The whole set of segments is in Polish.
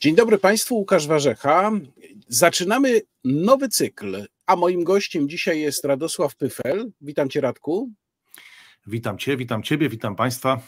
Dzień dobry Państwu, Łukasz Warzecha. Zaczynamy nowy cykl, a moim gościem dzisiaj jest Radosław Pyfel. Witam Cię, Radku. Witam Cię, witam Ciebie, witam Państwa.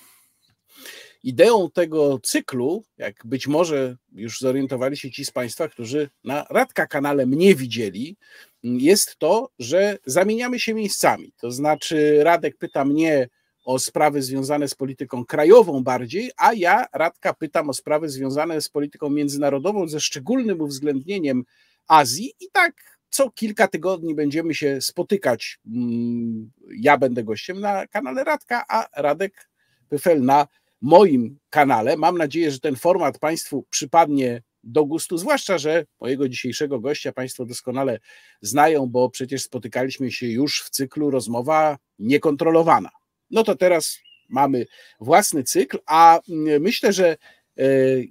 Ideą tego cyklu, jak być może już zorientowali się ci z Państwa, którzy na Radka kanale mnie widzieli, jest to, że zamieniamy się miejscami. To znaczy, Radek pyta mnie, o sprawy związane z polityką krajową bardziej, a ja Radka pytam o sprawy związane z polityką międzynarodową, ze szczególnym uwzględnieniem Azji i tak co kilka tygodni będziemy się spotykać. Mm, ja będę gościem na kanale Radka, a Radek Pyfel na moim kanale. Mam nadzieję, że ten format Państwu przypadnie do gustu, zwłaszcza, że mojego dzisiejszego gościa Państwo doskonale znają, bo przecież spotykaliśmy się już w cyklu Rozmowa Niekontrolowana no to teraz mamy własny cykl, a mm, myślę, że e,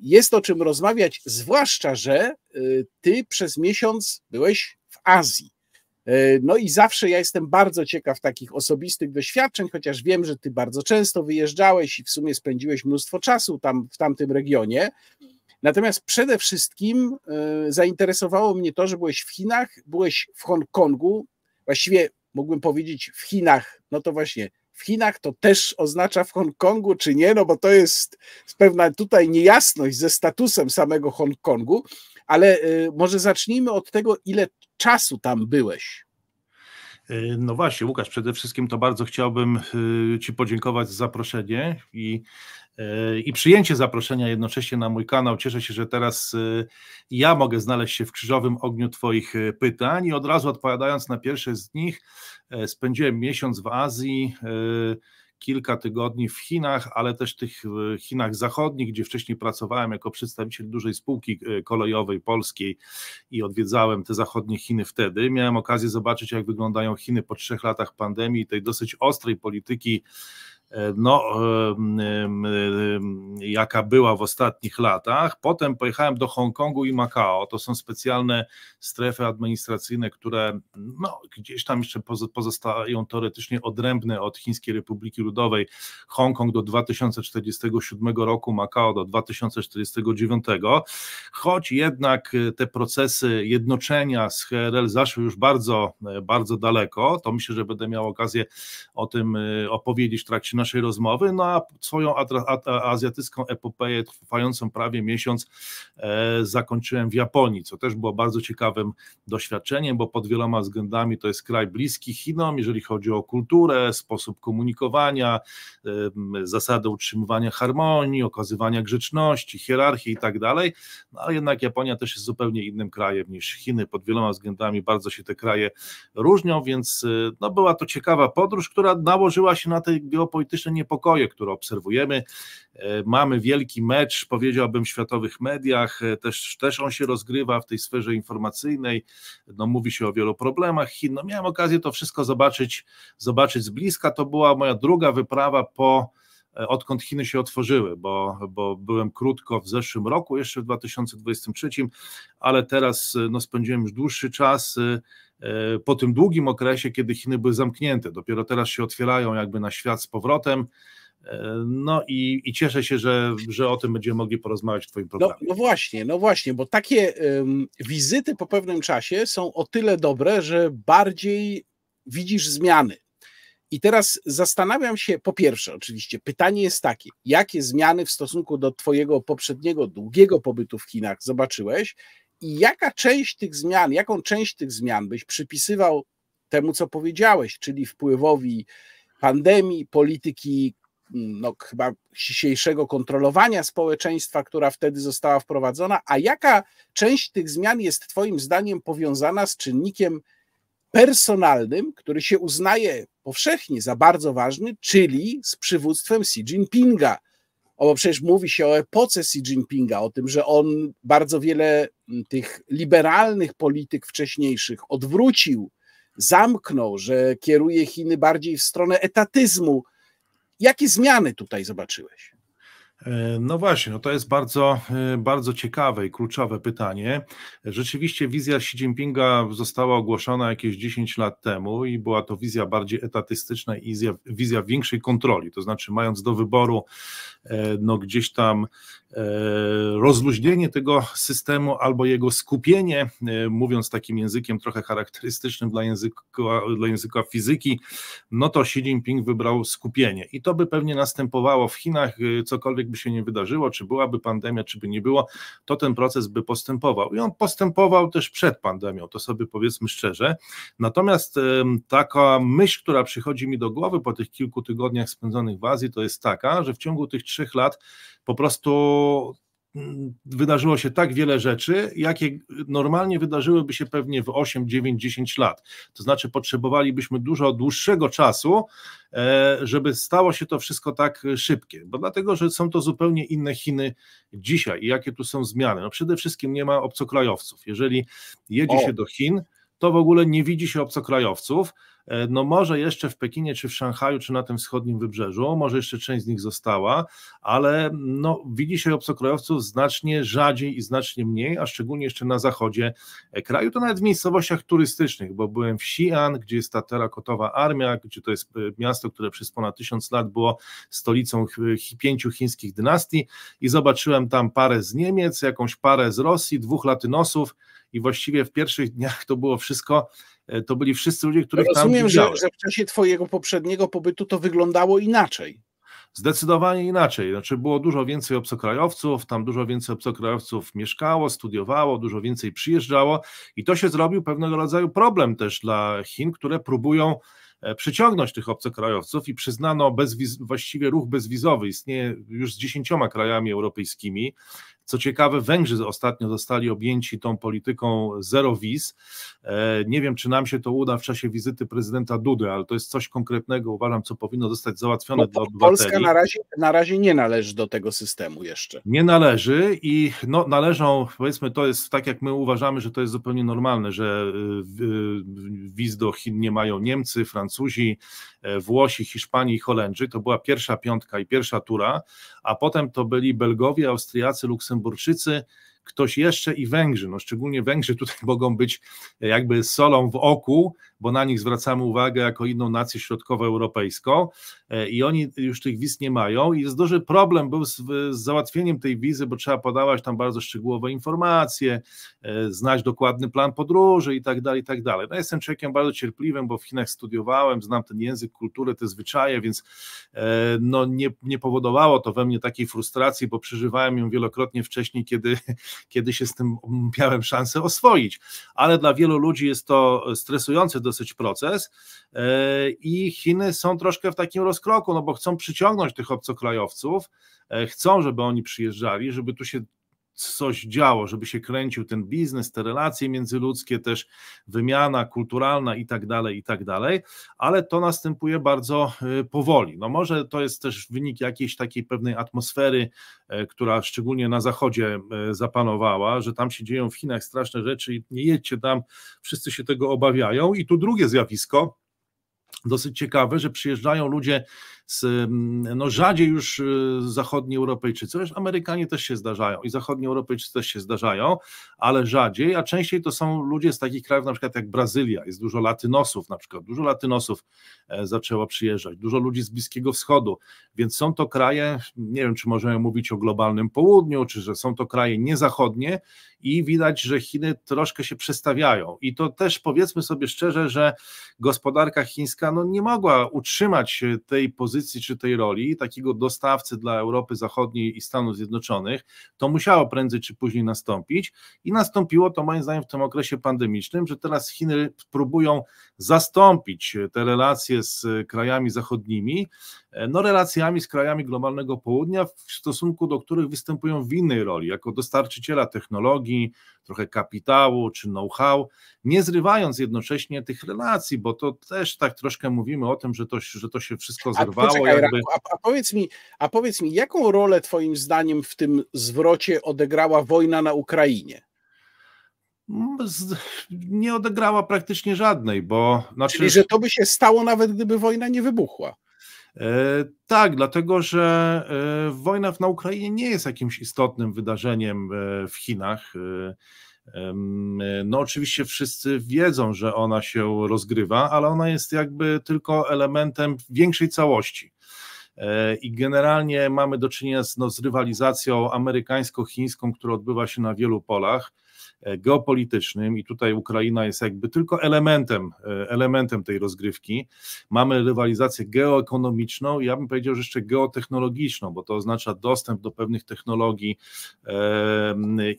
jest o czym rozmawiać, zwłaszcza, że e, ty przez miesiąc byłeś w Azji. E, no i zawsze ja jestem bardzo ciekaw takich osobistych doświadczeń, chociaż wiem, że ty bardzo często wyjeżdżałeś i w sumie spędziłeś mnóstwo czasu tam w tamtym regionie. Natomiast przede wszystkim zainteresowało mnie to, że byłeś w Chinach, byłeś w Hongkongu, właściwie mógłbym powiedzieć w Chinach, no to właśnie w Chinach, to też oznacza w Hongkongu, czy nie, no bo to jest pewna tutaj niejasność ze statusem samego Hongkongu, ale y, może zacznijmy od tego, ile czasu tam byłeś. Y, no właśnie, Łukasz, przede wszystkim to bardzo chciałbym y, Ci podziękować za zaproszenie i E, i przyjęcie zaproszenia jednocześnie na mój kanał. Cieszę się, że teraz e, ja mogę znaleźć się w krzyżowym ogniu Twoich e, pytań i od razu odpowiadając na pierwsze z nich, spędziłem miesiąc w Azji, kilka tygodni w Chinach, ale też tych Chinach zachodnich, gdzie wcześniej pracowałem jako przedstawiciel dużej spółki kolejowej polskiej i odwiedzałem te zachodnie Chiny wtedy. Miałem okazję zobaczyć, jak wyglądają Chiny po trzech latach pandemii, tej dosyć ostrej polityki E, no, jaka była w ostatnich latach. Potem pojechałem do Hongkongu i Makao. To są specjalne strefy administracyjne, które no, gdzieś tam jeszcze pozostają teoretycznie odrębne od Chińskiej Republiki Ludowej. Hongkong do 2047 roku, Makao do 2049. Choć jednak te procesy jednoczenia z HRL zaszły już bardzo, bardzo daleko, to myślę, że będę miał okazję o tym e, opowiedzieć w trakcie naszej rozmowy, no a swoją azjatycką epopeję trwającą prawie miesiąc e, zakończyłem w Japonii, co też było bardzo ciekawym doświadczeniem, bo pod wieloma względami to jest kraj bliski Chinom, jeżeli chodzi o kulturę, sposób komunikowania, e, zasady utrzymywania harmonii, okazywania grzeczności, hierarchii i tak dalej, no ale jednak Japonia też jest zupełnie innym krajem niż Chiny, pod wieloma względami bardzo się te kraje różnią, więc e, no, była to ciekawa podróż, która nałożyła się na tę geopolityczne polityczne niepokoje, które obserwujemy. E, mamy wielki mecz, powiedziałbym, w światowych mediach, e, też, też on się rozgrywa w tej sferze informacyjnej, no, mówi się o wielu problemach Chin. No, miałem okazję to wszystko zobaczyć, zobaczyć z bliska. To była moja druga wyprawa po e, odkąd Chiny się otworzyły, bo, bo byłem krótko w zeszłym roku, jeszcze w 2023, ale teraz no, spędziłem już dłuższy czas E, po tym długim okresie, kiedy Chiny były zamknięte. Dopiero teraz się otwierają jakby na świat z powrotem. E, no i, i cieszę się, że, że o tym będziemy mogli porozmawiać w Twoim programie. No, no właśnie, no właśnie, bo takie um, wizyty po pewnym czasie są o tyle dobre, że bardziej widzisz zmiany. I teraz zastanawiam się, po pierwsze, oczywiście, pytanie jest takie: jakie zmiany w stosunku do Twojego poprzedniego długiego pobytu w Chinach zobaczyłeś i jaka część tych zmian, jaką część tych zmian byś przypisywał temu, co powiedziałeś, czyli wpływowi pandemii, polityki mm, no, chyba dzisiejszego kontrolowania społeczeństwa, która wtedy została wprowadzona, a jaka część tych zmian jest Twoim zdaniem powiązana z czynnikiem personalnym, który się uznaje powszechnie za bardzo ważny, czyli z przywództwem Xi Jinpinga, o, przecież mówi się o epoce Xi Jinpinga, o tym, że on bardzo wiele mm, tych liberalnych polityk wcześniejszych odwrócił, zamknął, że kieruje Chiny bardziej w stronę etatyzmu. Jakie zmiany tutaj zobaczyłeś? E, no właśnie, no to jest bardzo, e, bardzo ciekawe i kluczowe pytanie. Rzeczywiście wizja Xi Jinpinga została ogłoszona jakieś 10 lat temu i była to wizja bardziej etatystyczna i wizja, wizja większej kontroli, to znaczy mając do wyboru E, no gdzieś tam e, rozluźnienie tego systemu albo jego skupienie, e, mówiąc takim językiem trochę charakterystycznym dla języka, dla języka fizyki, no to Xi Jinping wybrał skupienie. I to by pewnie następowało w Chinach, cokolwiek by się nie wydarzyło, czy byłaby pandemia, czy by nie było, to ten proces by postępował. I on postępował też przed pandemią, to sobie powiedzmy szczerze. Natomiast taka myśl, która przychodzi mi do głowy po tych kilku tygodniach spędzonych w Azji, to jest taka, że w ciągu tych trzech lat po prostu mm, wydarzyło się tak wiele rzeczy, jakie normalnie wydarzyłyby się pewnie w 8, 9, 10 lat. To znaczy potrzebowalibyśmy dużo dłuższego czasu, e, żeby stało się to wszystko tak szybkie, bo dlatego, że są to zupełnie inne Chiny dzisiaj i jakie tu są zmiany. No przede wszystkim nie ma obcokrajowców. Jeżeli jedzie o. się do Chin, to w ogóle nie widzi się obcokrajowców. E, no może jeszcze w Pekinie, czy w Szanghaju, czy na tym wschodnim wybrzeżu, może jeszcze część z nich została, ale no, widzi się obcokrajowców znacznie rzadziej i znacznie mniej, a szczególnie jeszcze na zachodzie e, kraju, to nawet w miejscowościach turystycznych, bo byłem w Xi'an, gdzie jest ta terakotowa armia, gdzie to jest e, miasto, które przez ponad tysiąc lat było stolicą pięciu chińskich dynastii i zobaczyłem tam parę z Niemiec, jakąś parę z Rosji, dwóch latynosów, i właściwie w pierwszych dniach to było wszystko, e, to byli wszyscy ludzie, których Rozumiem, tam Rozumiem, że, że w czasie twojego poprzedniego pobytu to wyglądało inaczej. Zdecydowanie inaczej. Znaczy było dużo więcej obcokrajowców, tam dużo więcej obcokrajowców mieszkało, studiowało, dużo więcej przyjeżdżało i to się zrobił pewnego rodzaju problem też dla Chin, które próbują e, przyciągnąć tych obcokrajowców i przyznano bezwiz, właściwie ruch bezwizowy, istnieje już z dziesięcioma krajami europejskimi. Co ciekawe, Węgrzy ostatnio zostali objęci tą polityką zero wiz. E, nie wiem, czy nam się to uda w czasie wizyty prezydenta Dudy, ale to jest coś konkretnego, uważam, co powinno zostać załatwione no, dla obywateli. Polska na razie, na razie nie należy do tego systemu jeszcze. Nie należy i no, należą, powiedzmy, to jest tak, jak my uważamy, że to jest zupełnie normalne, że y, y, wiz do Chin nie mają Niemcy, Francuzi, E, Włosi, Hiszpanii i Holendrzy. To była pierwsza piątka i pierwsza tura, a potem to byli Belgowie, Austriacy, Luksemburczycy, ktoś jeszcze i Węgrzy. No szczególnie Węgrzy tutaj mogą być jakby solą w oku, bo na nich zwracamy uwagę jako inną nację środkowoeuropejską e, i oni już tych wiz nie mają i jest duży problem był z, z załatwieniem tej wizy, bo trzeba podawać tam bardzo szczegółowe informacje, e, znać dokładny plan podróży i tak dalej, i tak dalej. No jestem człowiekiem bardzo cierpliwym, bo w Chinach studiowałem, znam ten język, kulturę, te zwyczaje, więc e, no nie, nie powodowało to we mnie takiej frustracji, bo przeżywałem ją wielokrotnie wcześniej, kiedy, kiedy się z tym miałem szansę oswoić. Ale dla wielu ludzi jest to stresujące dosyć proces e, i Chiny są troszkę w takim rozkroku, no bo chcą przyciągnąć tych obcokrajowców, e, chcą, żeby oni przyjeżdżali, żeby tu się coś działo, żeby się kręcił ten biznes, te relacje międzyludzkie, też wymiana kulturalna i tak dalej, i tak dalej, ale to następuje bardzo y, powoli. No może to jest też wynik jakiejś takiej pewnej atmosfery, e, która szczególnie na zachodzie e, zapanowała, że tam się dzieją w Chinach straszne rzeczy i nie jedźcie tam, wszyscy się tego obawiają. I tu drugie zjawisko, dosyć ciekawe, że przyjeżdżają ludzie z, mm, no rzadziej już y, zachodni Europejczycy, Amerykanie też się zdarzają i zachodni Europejczycy też się zdarzają, ale rzadziej, a częściej to są ludzie z takich krajów na przykład jak Brazylia, jest dużo latynosów na przykład, dużo latynosów e, zaczęło przyjeżdżać, dużo ludzi z Bliskiego Wschodu, więc są to kraje, nie wiem czy możemy mówić o globalnym południu, czy że są to kraje niezachodnie i widać, że Chiny troszkę się przestawiają i to też powiedzmy sobie szczerze, że gospodarka chińska no, nie mogła utrzymać e, tej pozycji pozycji czy tej roli takiego dostawcy dla Europy Zachodniej i Stanów Zjednoczonych, to musiało prędzej czy później nastąpić i nastąpiło to moim zdaniem w tym okresie pandemicznym, że teraz Chiny próbują zastąpić te relacje z krajami zachodnimi, e, no relacjami z krajami globalnego południa, w stosunku do których występują w innej roli, jako dostarczyciela technologii, trochę kapitału czy know-how, nie zrywając jednocześnie tych relacji, bo to też tak troszkę mówimy o tym, że to, że to się wszystko zerwało. A, poczekaj, jakby... a, a, powiedz mi, a powiedz mi, jaką rolę Twoim zdaniem w tym zwrocie odegrała wojna na Ukrainie? nie odegrała praktycznie żadnej, bo... Znaczy... Czyli, że to by się stało nawet gdyby wojna nie wybuchła. E, tak, dlatego że e, wojna na Ukrainie nie jest jakimś istotnym wydarzeniem e, w Chinach. No, oczywiście wszyscy wiedzą, że ona się rozgrywa, ale ona jest jakby tylko elementem większej całości. I generalnie mamy do czynienia z, no, z rywalizacją amerykańsko-chińską, która odbywa się na wielu polach. E, geopolitycznym i tutaj Ukraina jest jakby tylko elementem, e, elementem tej rozgrywki. Mamy rywalizację geoekonomiczną i ja bym powiedział, że jeszcze geotechnologiczną, bo to oznacza dostęp do pewnych technologii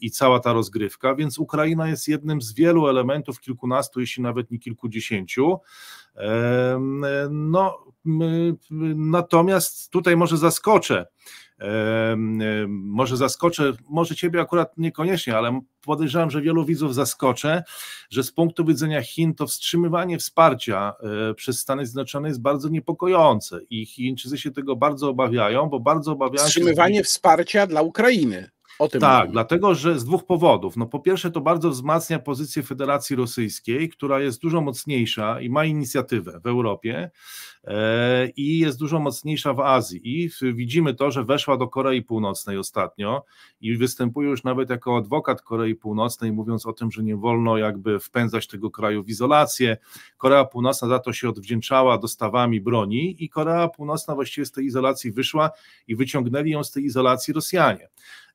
i cała ta rozgrywka, więc Ukraina jest jednym z wielu elementów, kilkunastu, jeśli nawet nie kilkudziesięciu. No, natomiast tutaj może zaskoczę może zaskoczę, może ciebie akurat niekoniecznie, ale podejrzewam, że wielu widzów zaskoczę, że z punktu widzenia Chin to wstrzymywanie wsparcia e, przez Stany Zjednoczone jest bardzo niepokojące i Chińczycy się tego bardzo obawiają, bo bardzo obawiają wstrzymywanie się... Wstrzymywanie wsparcia dla Ukrainy. O tym tak, dlatego że z dwóch powodów. No po pierwsze to bardzo wzmacnia pozycję Federacji Rosyjskiej, która jest dużo mocniejsza i ma inicjatywę w Europie e, i jest dużo mocniejsza w Azji. I widzimy to, że weszła do Korei Północnej ostatnio i występuje już nawet jako adwokat Korei Północnej, mówiąc o tym, że nie wolno jakby wpędzać tego kraju w izolację. Korea Północna za to się odwdzięczała dostawami broni i Korea Północna właściwie z tej izolacji wyszła i wyciągnęli ją z tej izolacji Rosjanie.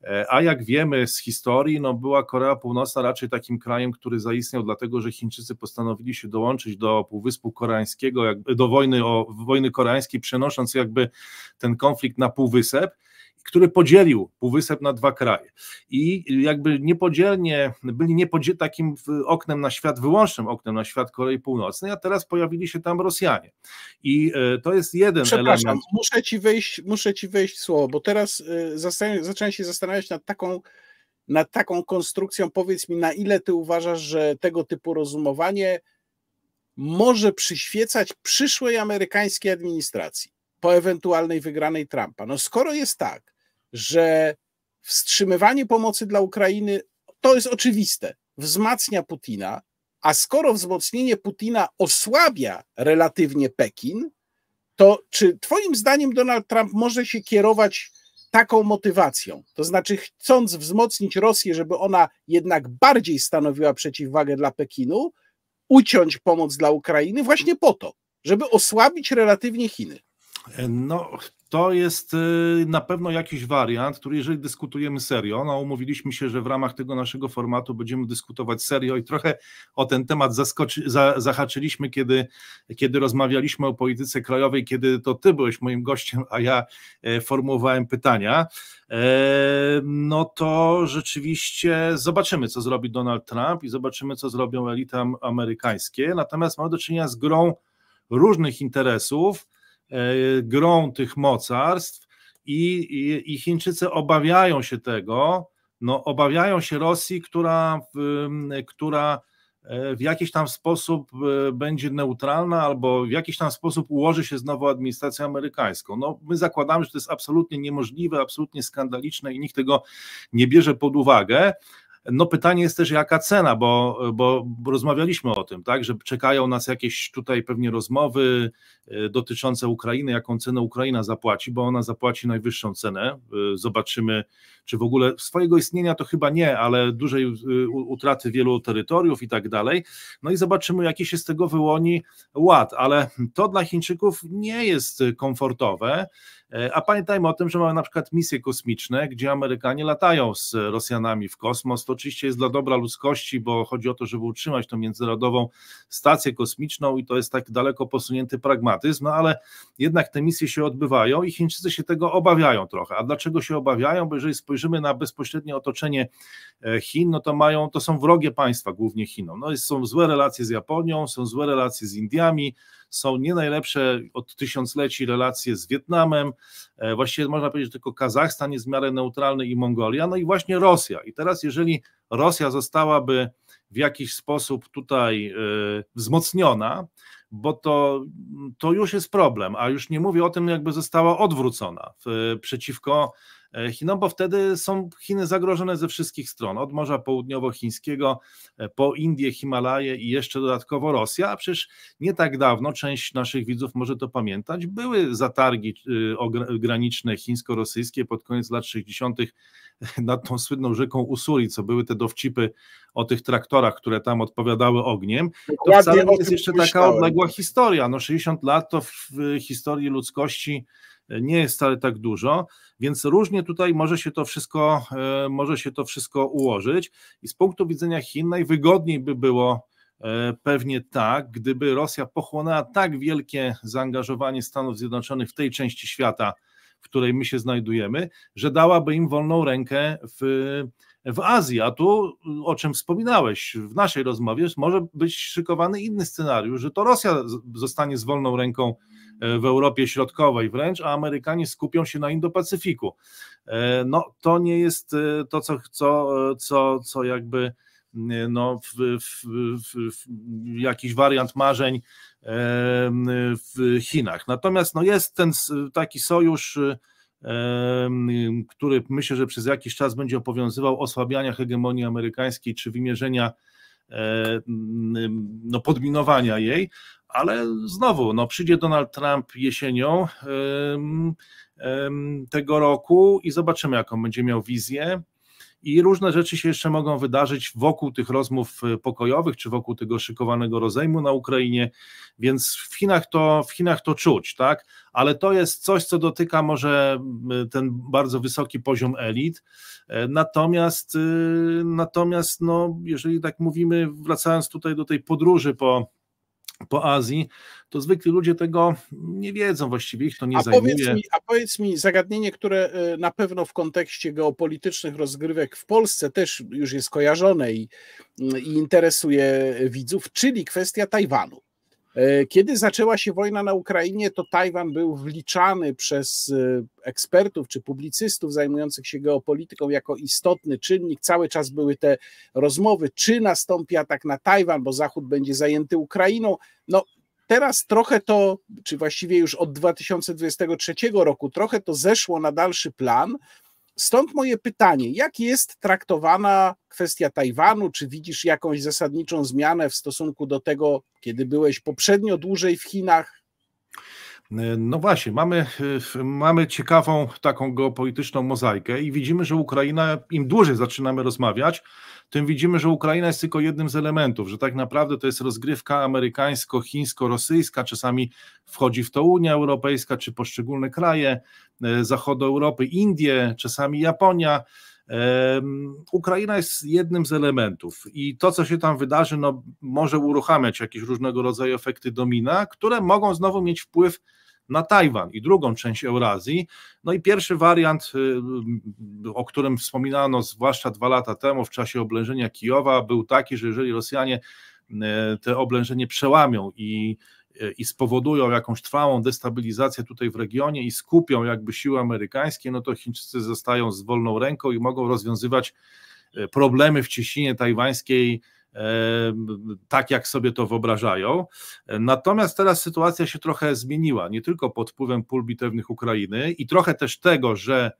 E, a jak wiemy z historii, no była Korea Północna raczej takim krajem, który zaistniał dlatego, że Chińczycy postanowili się dołączyć do Półwyspu Koreańskiego, jakby do wojny, o, wojny koreańskiej, przenosząc jakby ten konflikt na Półwysep który podzielił Półwysep na dwa kraje i jakby niepodzielnie, byli niepodzielnie takim oknem na świat, wyłącznym oknem na świat Korei Północnej, a teraz pojawili się tam Rosjanie. I e, to jest jeden Przepraszam, element. muszę ci wejść, muszę ci wejść słowo, bo teraz e, zacząłem się zastanawiać nad taką nad taką konstrukcją, powiedz mi, na ile ty uważasz, że tego typu rozumowanie może przyświecać przyszłej amerykańskiej administracji po ewentualnej wygranej Trumpa? No skoro jest tak, że wstrzymywanie pomocy dla Ukrainy to jest oczywiste, wzmacnia Putina, a skoro wzmocnienie Putina osłabia relatywnie Pekin, to czy Twoim zdaniem Donald Trump może się kierować taką motywacją? To znaczy, chcąc wzmocnić Rosję, żeby ona jednak bardziej stanowiła przeciwwagę dla Pekinu, uciąć pomoc dla Ukrainy właśnie po to, żeby osłabić relatywnie Chiny. No, to jest y, na pewno jakiś wariant, który jeżeli dyskutujemy serio, no umówiliśmy się, że w ramach tego naszego formatu będziemy dyskutować serio i trochę o ten temat zaskoczy, za, zahaczyliśmy, kiedy, kiedy rozmawialiśmy o polityce krajowej, kiedy to ty byłeś moim gościem, a ja e, formułowałem pytania, e, no to rzeczywiście zobaczymy, co zrobi Donald Trump i zobaczymy, co zrobią elity amerykańskie, natomiast mamy do czynienia z grą różnych interesów, E, grą tych mocarstw i, i, i Chińczycy obawiają się tego, no, obawiają się Rosji, która, która e, w jakiś tam sposób e, będzie neutralna albo w jakiś tam sposób ułoży się znowu administracją amerykańską. No, my zakładamy, że to jest absolutnie niemożliwe, absolutnie skandaliczne i nikt tego nie bierze pod uwagę, no pytanie jest też jaka cena, bo, bo rozmawialiśmy o tym, tak, że czekają nas jakieś tutaj pewnie rozmowy e, dotyczące Ukrainy, jaką cenę Ukraina zapłaci, bo ona zapłaci najwyższą cenę. E, zobaczymy, czy w ogóle swojego istnienia to chyba nie, ale dużej e, utraty wielu terytoriów i tak dalej. No i zobaczymy, jaki się z tego wyłoni ład, ale to dla Chińczyków nie jest komfortowe E, a pamiętajmy o tym, że mamy na przykład misje kosmiczne, gdzie Amerykanie latają z Rosjanami w kosmos. To oczywiście jest dla dobra ludzkości, bo chodzi o to, żeby utrzymać tą międzynarodową stację kosmiczną i to jest tak daleko posunięty pragmatyzm, no ale jednak te misje się odbywają i Chińczycy się tego obawiają trochę. A dlaczego się obawiają? Bo jeżeli spojrzymy na bezpośrednie otoczenie e, Chin, no to mają, to są wrogie państwa, głównie Chinom. No, są złe relacje z Japonią, są złe relacje z Indiami, są nie najlepsze od tysiącleci relacje z Wietnamem, e, właściwie można powiedzieć, że tylko Kazachstan jest w miarę neutralny i Mongolia, no i właśnie Rosja. I teraz jeżeli Rosja zostałaby w jakiś sposób tutaj e, wzmocniona, bo to, to już jest problem, a już nie mówię o tym, jakby została odwrócona w, przeciwko E, Chinom, bo wtedy są Chiny zagrożone ze wszystkich stron, od Morza Południowochińskiego e, po Indie, Himalaje i jeszcze dodatkowo Rosja, a przecież nie tak dawno, część naszych widzów może to pamiętać, były zatargi e, graniczne chińsko-rosyjskie pod koniec lat 60. nad tą słynną rzeką Usuri, co były te dowcipy o tych traktorach, które tam odpowiadały ogniem, to wcale nie jest jeszcze taka odległa historia. No 60 lat to w historii ludzkości nie jest wcale tak dużo, więc różnie tutaj może się to wszystko, e, może się to wszystko ułożyć i z punktu widzenia Chin najwygodniej by było e, pewnie tak, gdyby Rosja pochłonęła tak wielkie zaangażowanie Stanów Zjednoczonych w tej części świata, w której my się znajdujemy, że dałaby im wolną rękę w, w Azji. A tu, y, o czym wspominałeś w naszej rozmowie, może być szykowany inny scenariusz, że to Rosja zostanie z wolną ręką E, w Europie Środkowej wręcz, a Amerykanie skupią się na Indo-Pacyfiku. E, no, to nie jest e, to, co, co, co, co jakby no, w, w, w, jakiś wariant marzeń w Chinach. Natomiast no, jest ten taki sojusz, który myślę, że przez jakiś czas będzie obowiązywał osłabiania hegemonii amerykańskiej czy wymierzenia no, podminowania jej, ale znowu, no, przyjdzie Donald Trump jesienią tego roku i zobaczymy, jaką będzie miał wizję. I różne rzeczy się jeszcze mogą wydarzyć wokół tych rozmów e, pokojowych, czy wokół tego szykowanego rozejmu na Ukrainie, więc w Chinach to, w Chinach to czuć, tak? Ale to jest coś, co dotyka może e, ten bardzo wysoki poziom elit. E, natomiast, natomiast no, jeżeli tak mówimy, wracając tutaj do tej podróży po, po Azji, to zwykli ludzie tego nie wiedzą właściwie, ich to nie a zajmuje. Powiedz mi, a powiedz mi, zagadnienie, które y, na pewno w kontekście geopolitycznych rozgrywek w Polsce też już jest kojarzone i, y, i interesuje widzów, czyli kwestia Tajwanu. E, kiedy zaczęła się wojna na Ukrainie, to Tajwan był wliczany przez e, ekspertów czy publicystów zajmujących się geopolityką jako istotny czynnik. Cały czas były te rozmowy, czy nastąpi atak na Tajwan, bo Zachód będzie zajęty Ukrainą. No, teraz trochę to, czy właściwie już od 2023 roku, trochę to zeszło na dalszy plan. Stąd moje pytanie, jak jest traktowana kwestia Tajwanu? Czy widzisz jakąś zasadniczą zmianę w stosunku do tego, kiedy byłeś poprzednio dłużej w Chinach? No właśnie, mamy, mamy ciekawą taką geopolityczną mozaikę i widzimy, że Ukraina, im dłużej zaczynamy rozmawiać, tym widzimy, że Ukraina jest tylko jednym z elementów, że tak naprawdę to jest rozgrywka amerykańsko-chińsko-rosyjska, czasami wchodzi w to Unia Europejska czy poszczególne kraje e, zachodu Europy, Indie, czasami Japonia. E, Ukraina jest jednym z elementów i to, co się tam wydarzy, no, może uruchamiać jakieś różnego rodzaju efekty domina, które mogą znowu mieć wpływ na Tajwan i drugą część Eurazji. No i pierwszy wariant, y, y, o którym wspominano zwłaszcza dwa lata temu w czasie oblężenia Kijowa, był taki, że jeżeli Rosjanie y, te oblężenie przełamią i i spowodują jakąś trwałą destabilizację tutaj w regionie i skupią jakby siły amerykańskie, no to Chińczycy zostają z wolną ręką i mogą rozwiązywać problemy w cieśninie tajwańskiej E, tak jak sobie to wyobrażają. Natomiast teraz sytuacja się trochę zmieniła, nie tylko pod wpływem pól bitewnych Ukrainy i trochę też tego, że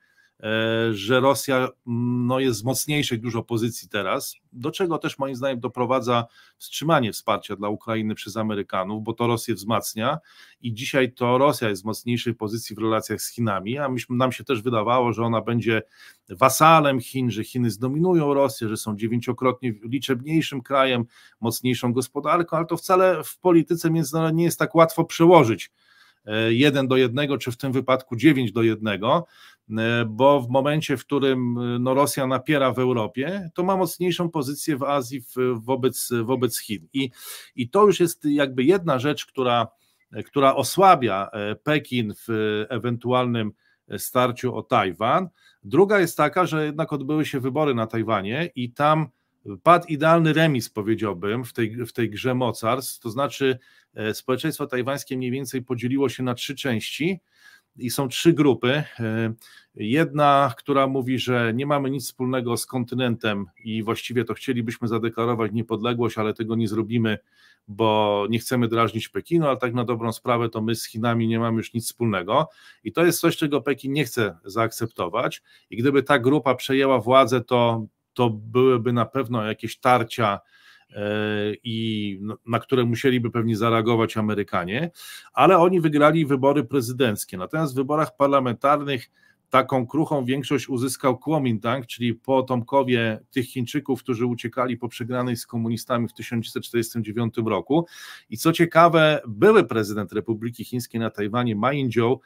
E, że Rosja mm, no, jest w mocniejszej dużo pozycji teraz, do czego też moim zdaniem doprowadza wstrzymanie wsparcia dla Ukrainy przez Amerykanów, bo to Rosję wzmacnia i dzisiaj to Rosja jest w mocniejszej pozycji w relacjach z Chinami, a myśmy, nam się też wydawało, że ona będzie wasalem Chin, że Chiny zdominują Rosję, że są dziewięciokrotnie liczebniejszym krajem, mocniejszą gospodarką, ale to wcale w polityce międzynarodowej nie jest tak łatwo przełożyć 1 do 1, czy w tym wypadku 9 do 1, e, bo w momencie, w którym e, no, Rosja napiera w Europie, to ma mocniejszą pozycję w Azji wobec, wobec Chin. I, I to już jest jakby jedna rzecz, która, e, która osłabia Pekin w ewentualnym starciu o Tajwan. Druga jest taka, że jednak odbyły się wybory na Tajwanie i tam padł idealny remis, powiedziałbym, w tej, w tej grze mocarstw, to znaczy E, społeczeństwo tajwańskie mniej więcej podzieliło się na trzy części i są trzy grupy. E, jedna, która mówi, że nie mamy nic wspólnego z kontynentem i właściwie to chcielibyśmy zadeklarować niepodległość, ale tego nie zrobimy, bo nie chcemy drażnić Pekinu, ale tak na dobrą sprawę to my z Chinami nie mamy już nic wspólnego i to jest coś, czego Pekin nie chce zaakceptować i gdyby ta grupa przejęła władzę, to, to byłyby na pewno jakieś tarcia, E, i na które musieliby pewnie zareagować Amerykanie, ale oni wygrali wybory prezydenckie. Natomiast w wyborach parlamentarnych taką kruchą większość uzyskał Kuomintang, czyli potomkowie tych Chińczyków, którzy uciekali po przegranej z komunistami w 1949 roku. I co ciekawe, były prezydent Republiki Chińskiej na Tajwanie Ma Ying-jeou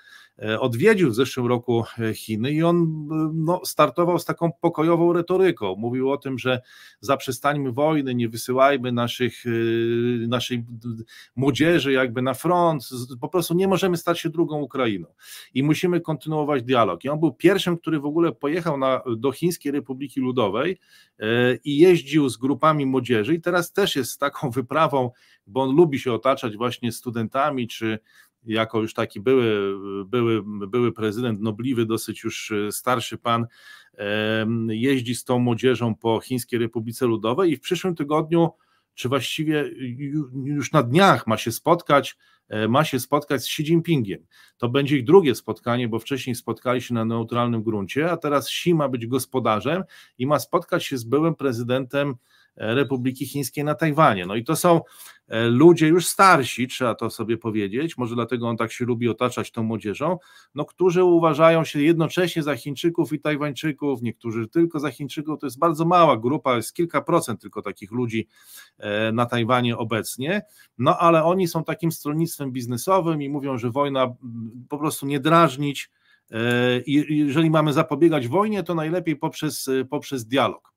E, odwiedził w zeszłym roku e, Chiny i on e, no, startował z taką pokojową retoryką. Mówił o tym, że zaprzestańmy wojny, nie wysyłajmy naszych, naszej młodzieży jakby na front, po prostu nie możemy stać się drugą Ukrainą i musimy kontynuować dialog. I on był pierwszym, który w ogóle pojechał na, do Chińskiej Republiki Ludowej i jeździł z grupami młodzieży i teraz też jest z taką wyprawą, bo on lubi się otaczać właśnie studentami czy jako już taki były, były, były prezydent, nobliwy, dosyć już e, starszy pan, jeździ z tą młodzieżą po Chińskiej Republice Ludowej i w przyszłym tygodniu, czy właściwie już na dniach ma się spotkać, e, ma się spotkać z Xi Jinpingiem. To będzie ich drugie spotkanie, bo wcześniej spotkali się na neutralnym gruncie, a teraz Xi ma być gospodarzem i ma spotkać się z byłym prezydentem Republiki Chińskiej na Tajwanie. No i to są e, ludzie już starsi, trzeba to sobie powiedzieć, może dlatego on tak się lubi otaczać tą młodzieżą, no którzy uważają się jednocześnie za Chińczyków i Tajwańczyków, niektórzy tylko za Chińczyków, to jest bardzo mała grupa, jest kilka procent tylko takich ludzi e, na Tajwanie obecnie, no ale oni są takim stronnictwem biznesowym i mówią, że wojna po prostu nie drażnić, e, i jeżeli mamy zapobiegać wojnie, to najlepiej poprzez, poprzez dialog.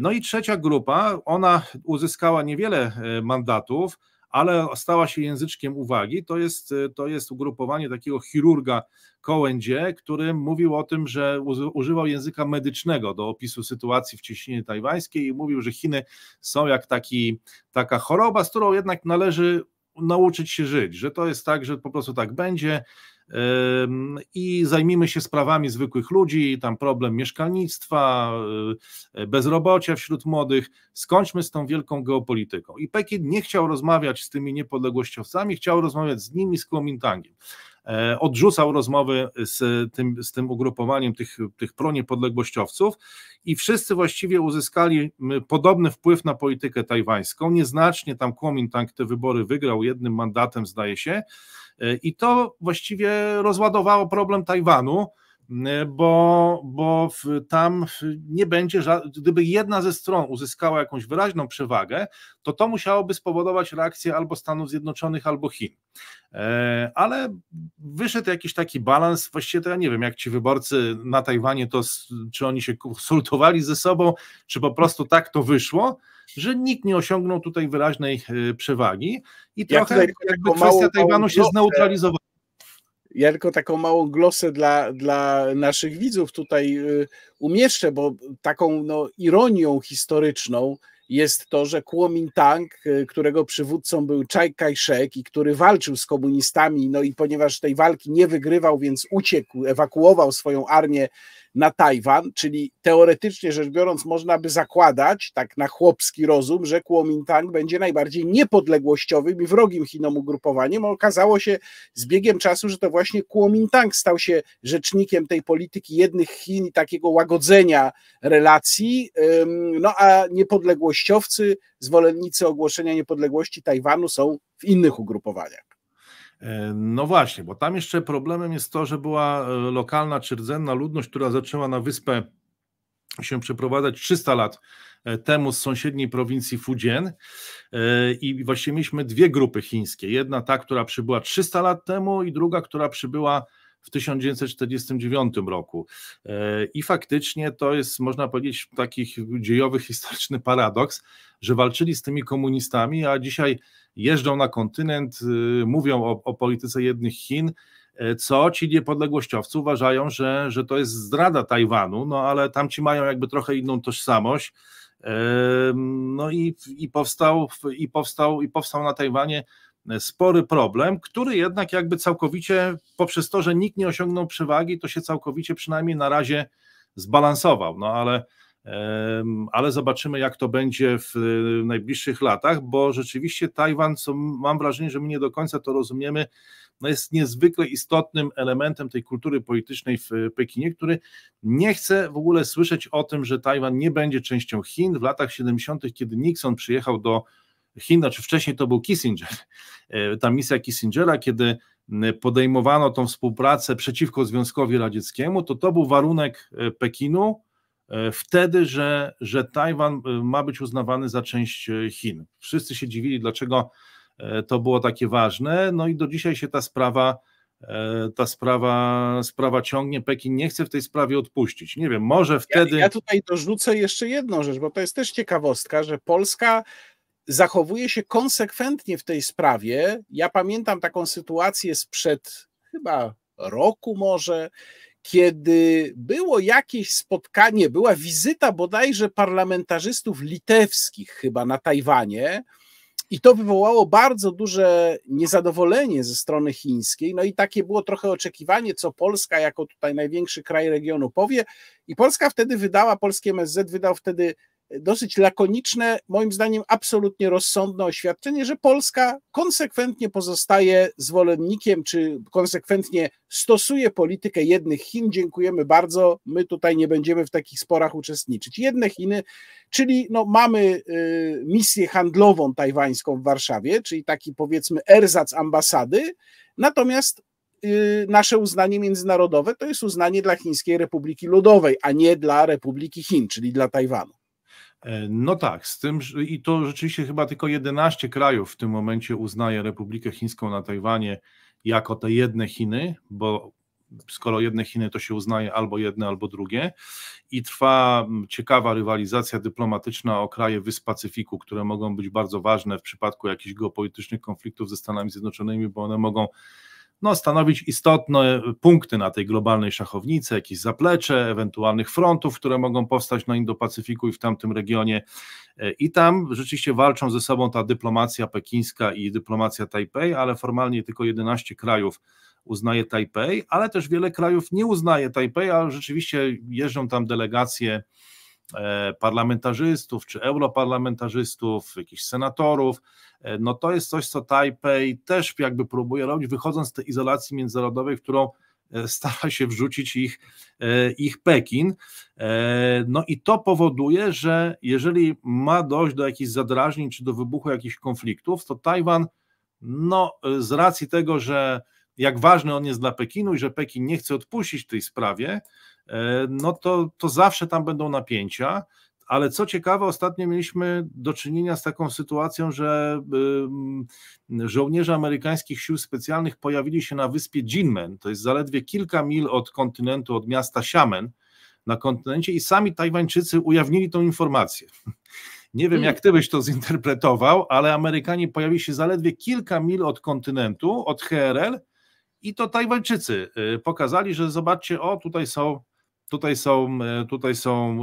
No i trzecia grupa, ona uzyskała niewiele e, mandatów, ale stała się języczkiem uwagi. To jest, e, to jest ugrupowanie takiego chirurga Kołędzie, który mówił o tym, że używał języka medycznego do opisu sytuacji w cieśninie tajwańskiej i mówił, że Chiny są jak taki, taka choroba, z którą jednak należy nauczyć się żyć, że to jest tak, że po prostu tak będzie, i zajmijmy się sprawami zwykłych ludzi, tam problem mieszkalnictwa, e, e, bezrobocia wśród młodych, skończmy z tą wielką geopolityką. I Pekin nie chciał rozmawiać z tymi niepodległościowcami, chciał rozmawiać z nimi, z Kuomintangiem. E, odrzucał rozmowy z tym, z tym ugrupowaniem tych, tych proniepodległościowców i wszyscy właściwie uzyskali podobny wpływ na politykę tajwańską. Nieznacznie tam Kuomintang te wybory wygrał jednym mandatem, zdaje się, Y, I to właściwie rozładowało problem Tajwanu, E, bo, bo tam nie będzie, gdyby jedna ze stron uzyskała jakąś wyraźną przewagę, to to musiałoby spowodować reakcję albo Stanów Zjednoczonych, albo Chin. E, ale wyszedł jakiś taki balans, właściwie to ja nie wiem, jak ci wyborcy na Tajwanie, to czy oni się konsultowali ze sobą, czy po prostu tak to wyszło, że nikt nie osiągnął tutaj wyraźnej e, przewagi i trochę ja jakby kwestia Tajwanu się zneutralizowała. Ja tylko taką małą glosę dla, dla naszych widzów tutaj y, umieszczę, bo taką no, ironią historyczną jest to, że Kuomintang, y, którego przywódcą był Chiang Kai-shek i który walczył z komunistami, no i ponieważ tej walki nie wygrywał, więc uciekł, ewakuował swoją armię na Tajwan, czyli teoretycznie rzecz biorąc można by zakładać, tak na chłopski rozum, że Kuomintang będzie najbardziej niepodległościowym i wrogim Chinom ugrupowaniem, okazało się z biegiem czasu, że to właśnie Kuomintang stał się rzecznikiem tej polityki jednych Chin i takiego łagodzenia relacji, no a niepodległościowcy, zwolennicy ogłoszenia niepodległości Tajwanu są w innych ugrupowaniach. E, no właśnie, bo tam jeszcze problemem jest to, że była e, lokalna czy rdzenna ludność, która zaczęła na wyspę się przeprowadzać 300 lat e, temu z sąsiedniej prowincji Fujian i właśnie mieliśmy dwie grupy chińskie. Jedna ta, która przybyła 300 lat temu i druga, która przybyła w 1949 roku. E, I faktycznie to jest, można powiedzieć, takich dziejowy, historyczny paradoks, że walczyli z tymi komunistami, a dzisiaj jeżdżą na kontynent, y, mówią o, o polityce jednych Chin, e, co ci niepodległościowcy uważają, że, że to jest zdrada Tajwanu, no ale tamci mają jakby trochę inną tożsamość. E, no i, i, powstał, i, powstał, i powstał na Tajwanie spory problem, który jednak jakby całkowicie poprzez to, że nikt nie osiągnął przewagi, to się całkowicie przynajmniej na razie zbalansował. No ale, ale zobaczymy, jak to będzie w najbliższych latach, bo rzeczywiście Tajwan, co mam wrażenie, że my nie do końca to rozumiemy, no jest niezwykle istotnym elementem tej kultury politycznej w Pekinie, który nie chce w ogóle słyszeć o tym, że Tajwan nie będzie częścią Chin. W latach 70., kiedy Nixon przyjechał do Chin, znaczy wcześniej to był Kissinger, e, ta misja Kissingera, kiedy e, podejmowano tą współpracę przeciwko Związkowi Radzieckiemu, to to był warunek e, Pekinu wtedy, że, że Tajwan ma być uznawany za część Chin. Wszyscy się dziwili, dlaczego to było takie ważne, no i do dzisiaj się ta sprawa ta sprawa, sprawa ciągnie. Pekin nie chce w tej sprawie odpuścić. Nie wiem, może wtedy. Ja, ja, tutaj dorzucę jeszcze jedną rzecz, bo to jest też ciekawostka, że Polska zachowuje się konsekwentnie w tej sprawie. Ja pamiętam taką sytuację sprzed chyba roku może, kiedy było jakieś spotkanie, była wizyta bodajże parlamentarzystów litewskich chyba na Tajwanie. I to wywołało bardzo duże niezadowolenie ze strony chińskiej. No i takie było trochę oczekiwanie, co Polska, jako tutaj największy kraj regionu, powie. I Polska wtedy wydała, polski MSZ wydał wtedy dosyć lakoniczne, moim zdaniem absolutnie rozsądne oświadczenie, że Polska konsekwentnie pozostaje zwolennikiem, czy konsekwentnie stosuje politykę jednych Chin. Dziękujemy bardzo, my tutaj nie będziemy w takich sporach uczestniczyć. Jedne Chiny, czyli no mamy y, misję handlową tajwańską w Warszawie, czyli taki powiedzmy erzac ambasady, natomiast y, nasze uznanie międzynarodowe to jest uznanie dla Chińskiej Republiki Ludowej, a nie dla Republiki Chin, czyli dla Tajwanu. E, no tak, z tym i to rzeczywiście chyba tylko 11 krajów w tym momencie uznaje Republikę Chińską na Tajwanie jako te jedne Chiny, bo skoro jedne Chiny to się uznaje albo jedne, albo drugie. I trwa ciekawa rywalizacja dyplomatyczna o kraje Wysp Pacyfiku, które mogą być bardzo ważne w przypadku jakichś geopolitycznych konfliktów ze Stanami Zjednoczonymi, bo one mogą no, stanowić istotne punkty na tej globalnej szachownicy, jakieś zaplecze, ewentualnych frontów, które mogą powstać na Indo-Pacyfiku i w tamtym regionie. E, I tam rzeczywiście walczą ze sobą ta dyplomacja pekińska i dyplomacja Tajpej, ale formalnie tylko 11 krajów uznaje Tajpej, ale też wiele krajów nie uznaje Tajpej, a rzeczywiście jeżdżą tam delegacje E, parlamentarzystów czy europarlamentarzystów, jakichś senatorów. E, no to jest coś, co Tajpej też jakby próbuje robić, wychodząc z tej izolacji międzynarodowej, którą e, stara się wrzucić ich, ich Pekin. No i to powoduje, że jeżeli ma dojść do jakichś zadrażnień czy do wybuchu jakichś konfliktów, to Tajwan, no z racji tego, że jak ważny on jest dla Pekinu i że Pekin nie chce odpuścić tej sprawie, E, no to, to zawsze tam będą napięcia. Ale co ciekawe, ostatnio mieliśmy do czynienia z taką sytuacją, że y, żołnierze amerykańskich sił specjalnych pojawili się na wyspie Jinmen, to jest zaledwie kilka mil od kontynentu, od miasta Xiamen na kontynencie i sami Tajwańczycy ujawnili tą informację. Nie wiem, jak ty byś to zinterpretował, ale Amerykanie pojawili się zaledwie kilka mil od kontynentu, od HRL i to Tajwańczycy y, pokazali, że zobaczcie, o tutaj są Tutaj są, e, tutaj są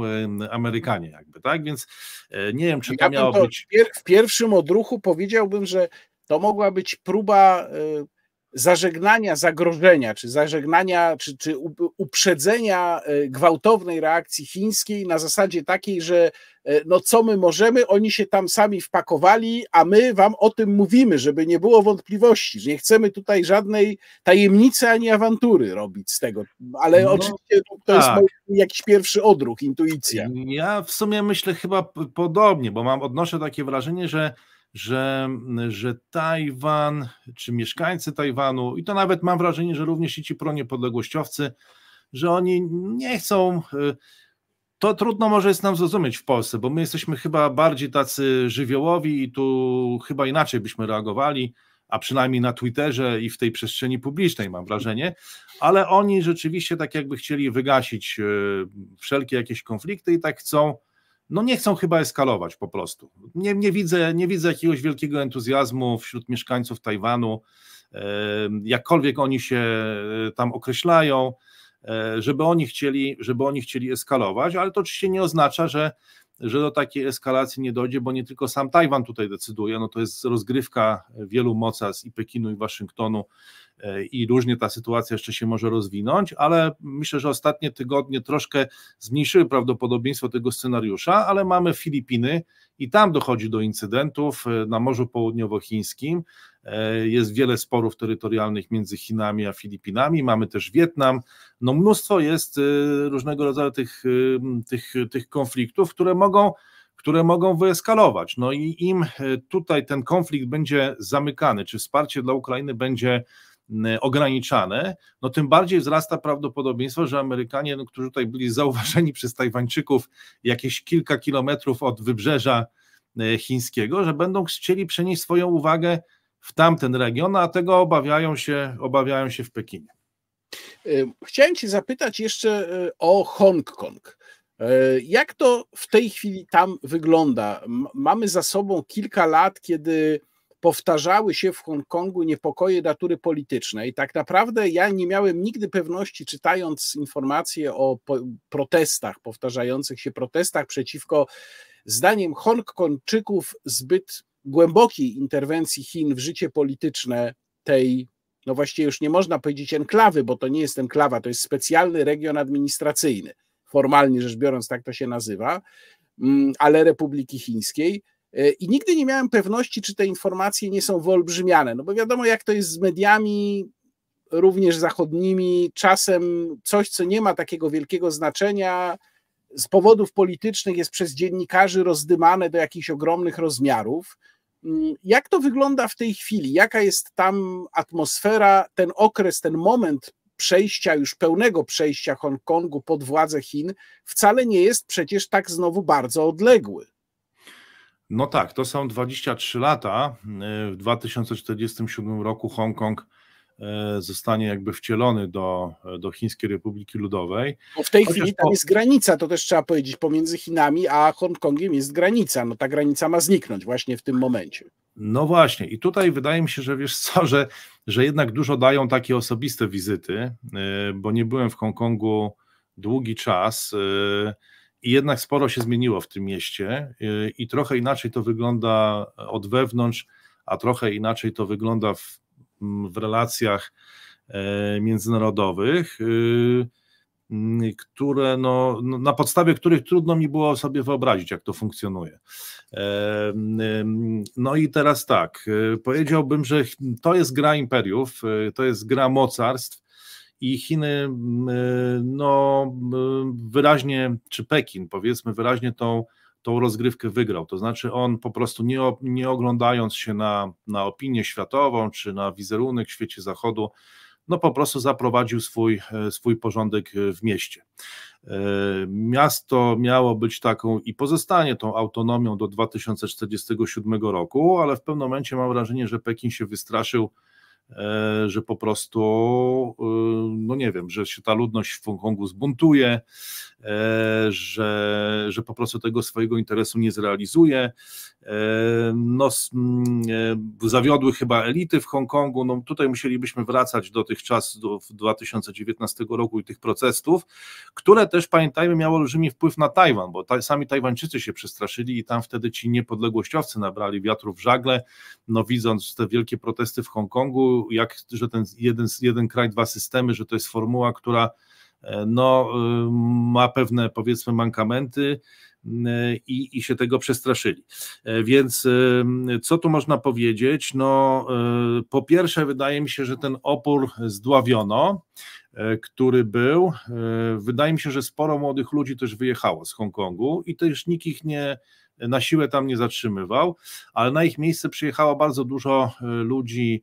Amerykanie, jakby, tak? Więc e, nie wiem, czy ja to miało to być. W pierwszym odruchu powiedziałbym, że to mogła być próba e, zażegnania zagrożenia, czy zażegnania, czy, czy uprzedzenia e, gwałtownej reakcji chińskiej na zasadzie takiej, że e, no co my możemy, oni się tam sami wpakowali, a my wam o tym mówimy, żeby nie było wątpliwości, że nie chcemy tutaj żadnej tajemnicy ani awantury robić z tego, ale no, oczywiście to tak. jest jakiś pierwszy odruch, intuicja. Ja w sumie myślę chyba podobnie, bo mam odnoszę takie wrażenie, że że, że Tajwan, czy mieszkańcy Tajwanu, i to nawet mam wrażenie, że również i ci proniepodległościowcy, że oni nie chcą. E, to trudno może jest nam zrozumieć w Polsce, bo my jesteśmy chyba bardziej tacy żywiołowi i tu chyba inaczej byśmy reagowali, a przynajmniej na Twitterze i w tej przestrzeni publicznej mam wrażenie, ale oni rzeczywiście tak jakby chcieli wygasić e, wszelkie jakieś konflikty i tak chcą no nie chcą chyba eskalować po prostu. Nie, nie, widzę, nie widzę jakiegoś wielkiego entuzjazmu wśród mieszkańców Tajwanu, jakkolwiek oni się e, tam określają, e, żeby oni chcieli, żeby oni chcieli eskalować, ale to oczywiście nie oznacza, że, że do takiej eskalacji nie dojdzie, bo nie tylko sam Tajwan tutaj decyduje, no to jest rozgrywka wielu mocarstw i Pekinu i Waszyngtonu i różnie ta sytuacja jeszcze się może rozwinąć, ale myślę, że ostatnie tygodnie troszkę zmniejszyły prawdopodobieństwo tego scenariusza, ale mamy Filipiny i tam dochodzi do incydentów e, na Morzu Południowochińskim. E, jest wiele sporów terytorialnych między Chinami a Filipinami, mamy też Wietnam. No mnóstwo jest e, różnego rodzaju tych, tych, tych konfliktów, które mogą które mogą wyeskalować. No i im tutaj ten konflikt będzie zamykany, czy wsparcie dla Ukrainy będzie Y, ograniczane, no tym bardziej wzrasta prawdopodobieństwo, że Amerykanie, no, którzy tutaj byli zauważeni przez Tajwańczyków jakieś kilka kilometrów od wybrzeża y, chińskiego, że będą chcieli przenieść swoją uwagę w tamten region, a tego obawiają się, obawiają się w Pekinie. Y, chciałem Cię zapytać jeszcze o Hongkong. Jak to w tej chwili tam wygląda? Mamy za sobą kilka lat, kiedy powtarzały się w Hongkongu niepokoje natury politycznej. Tak naprawdę ja nie miałem nigdy pewności, czytając informacje o protestach, powtarzających się protestach przeciwko, zdaniem Hongkongczyków, zbyt głębokiej interwencji Chin w życie polityczne tej no właściwie już nie można powiedzieć enklawy, bo to nie jest enklawa, to jest specjalny region administracyjny, formalnie rzecz biorąc tak to się nazywa, mm, ale Republiki Chińskiej. E, I nigdy nie miałem pewności, czy te informacje nie są wyolbrzymiane, no bo wiadomo, jak to jest z mediami, również zachodnimi, czasem coś, co nie ma takiego wielkiego znaczenia, z powodów politycznych jest przez dziennikarzy rozdymane do jakichś ogromnych rozmiarów. Mm, jak to wygląda w tej chwili? Jaka jest tam atmosfera, ten okres, ten moment przejścia, już pełnego przejścia Hongkongu pod władzę Chin, wcale nie jest przecież tak znowu bardzo odległy. No tak, to są 23 lata. W 2047 roku Hongkong e, zostanie jakby wcielony do, do Chińskiej Republiki Ludowej. No w tej chwili tam jest granica, to też trzeba powiedzieć, pomiędzy Chinami a Hongkongiem jest granica. No ta granica ma zniknąć właśnie w tym momencie. No właśnie, i tutaj wydaje mi się, że wiesz co, że, że jednak dużo dają takie osobiste wizyty, e, bo nie byłem w Hongkongu długi czas. E, i jednak sporo się zmieniło w tym mieście y, i trochę inaczej to wygląda od wewnątrz, a trochę inaczej to wygląda w, mm, w relacjach e, międzynarodowych, y, mm, które no, no, na podstawie których trudno mi było sobie wyobrazić, jak to funkcjonuje. E, mm, no i teraz tak, y, powiedziałbym, że to jest gra imperiów, to jest gra mocarstw, i Chiny mm, e, no, wyraźnie, czy Pekin powiedzmy wyraźnie tą, tą rozgrywkę wygrał. To znaczy on po prostu nie, nie oglądając się na, na opinię światową czy na wizerunek w świecie zachodu, no po prostu zaprowadził swój, e, swój porządek e, w mieście. Miasto miało być taką i pozostanie tą autonomią do 2047 roku, ale w pewnym momencie mam wrażenie, że Pekin się wystraszył E, że po prostu, e, no nie wiem, że się ta ludność w Hongkongu zbuntuje, e, że, że po prostu tego swojego interesu nie zrealizuje. No, zawiodły chyba elity w Hongkongu. No, tutaj musielibyśmy wracać do tych czasów do 2019 roku i tych protestów, które też pamiętajmy miały olbrzymi wpływ na Tajwan, bo ta, sami Tajwańczycy się przestraszyli i tam wtedy ci niepodległościowcy nabrali wiatru w żagle, no widząc te wielkie protesty w Hongkongu, jak, że ten jeden, jeden kraj, dwa systemy, że to jest formuła, która e, no, e, ma pewne powiedzmy mankamenty e, i, i się tego przestraszyli. Więc co tu można powiedzieć? No, po pierwsze, wydaje mi się, że ten opór zdławiono, który był. Wydaje mi się, że sporo młodych ludzi też wyjechało z Hongkongu i też nikt ich nie na siłę tam nie zatrzymywał, ale na ich miejsce przyjechało bardzo dużo ludzi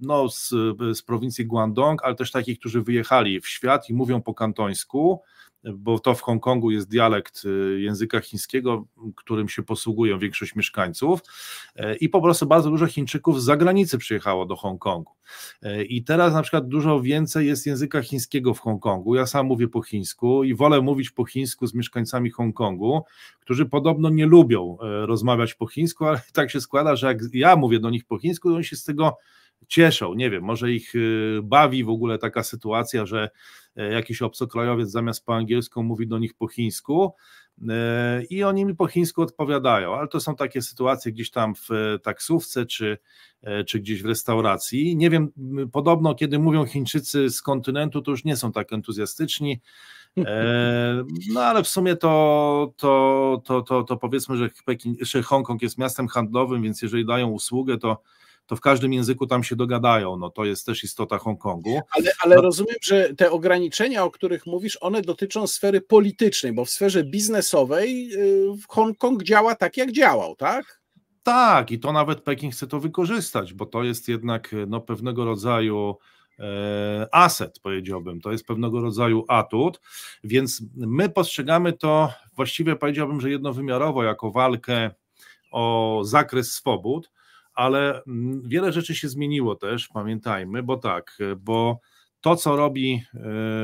no, z, z prowincji Guangdong, ale też takich, którzy wyjechali w świat i mówią po kantońsku, bo to w Hongkongu jest dialekt y, języka chińskiego, którym się posługują większość mieszkańców y, i po prostu bardzo dużo Chińczyków z zagranicy przyjechało do Hongkongu. Y, I teraz na przykład dużo więcej jest języka chińskiego w Hongkongu. Ja sam mówię po chińsku i wolę mówić po chińsku z mieszkańcami Hongkongu, którzy podobno nie lubią rozmawiać po chińsku, ale tak się składa, że jak ja mówię do nich po chińsku, to oni się z tego cieszą. Nie wiem, może ich y, bawi w ogóle taka sytuacja, że e, jakiś obcokrajowiec zamiast po angielsku mówi do nich po chińsku e, i oni mi po chińsku odpowiadają, ale to są takie sytuacje gdzieś tam w e, taksówce czy, czy gdzieś w restauracji. Nie wiem, podobno kiedy mówią Chińczycy z kontynentu, to już nie są tak entuzjastyczni. No ale w sumie to, to, to, to, to powiedzmy, że, Pekin, że Hongkong jest miastem handlowym, więc jeżeli dają usługę, to to w każdym języku tam się dogadają. No, to jest też istota Hongkongu. Ale, ale no... rozumiem, że te ograniczenia, o których mówisz, one dotyczą sfery politycznej, bo w sferze biznesowej y, Hongkong działa tak, jak działał, tak? Tak, i to nawet Pekin chce to wykorzystać, bo to jest jednak y, no, pewnego rodzaju e, aset, powiedziałbym, to jest pewnego rodzaju atut, więc my postrzegamy to właściwie powiedziałbym, że jednowymiarowo jako walkę o zakres swobód, ale mm, wiele rzeczy się zmieniło też, pamiętajmy, bo tak, e, bo to, co robi, e,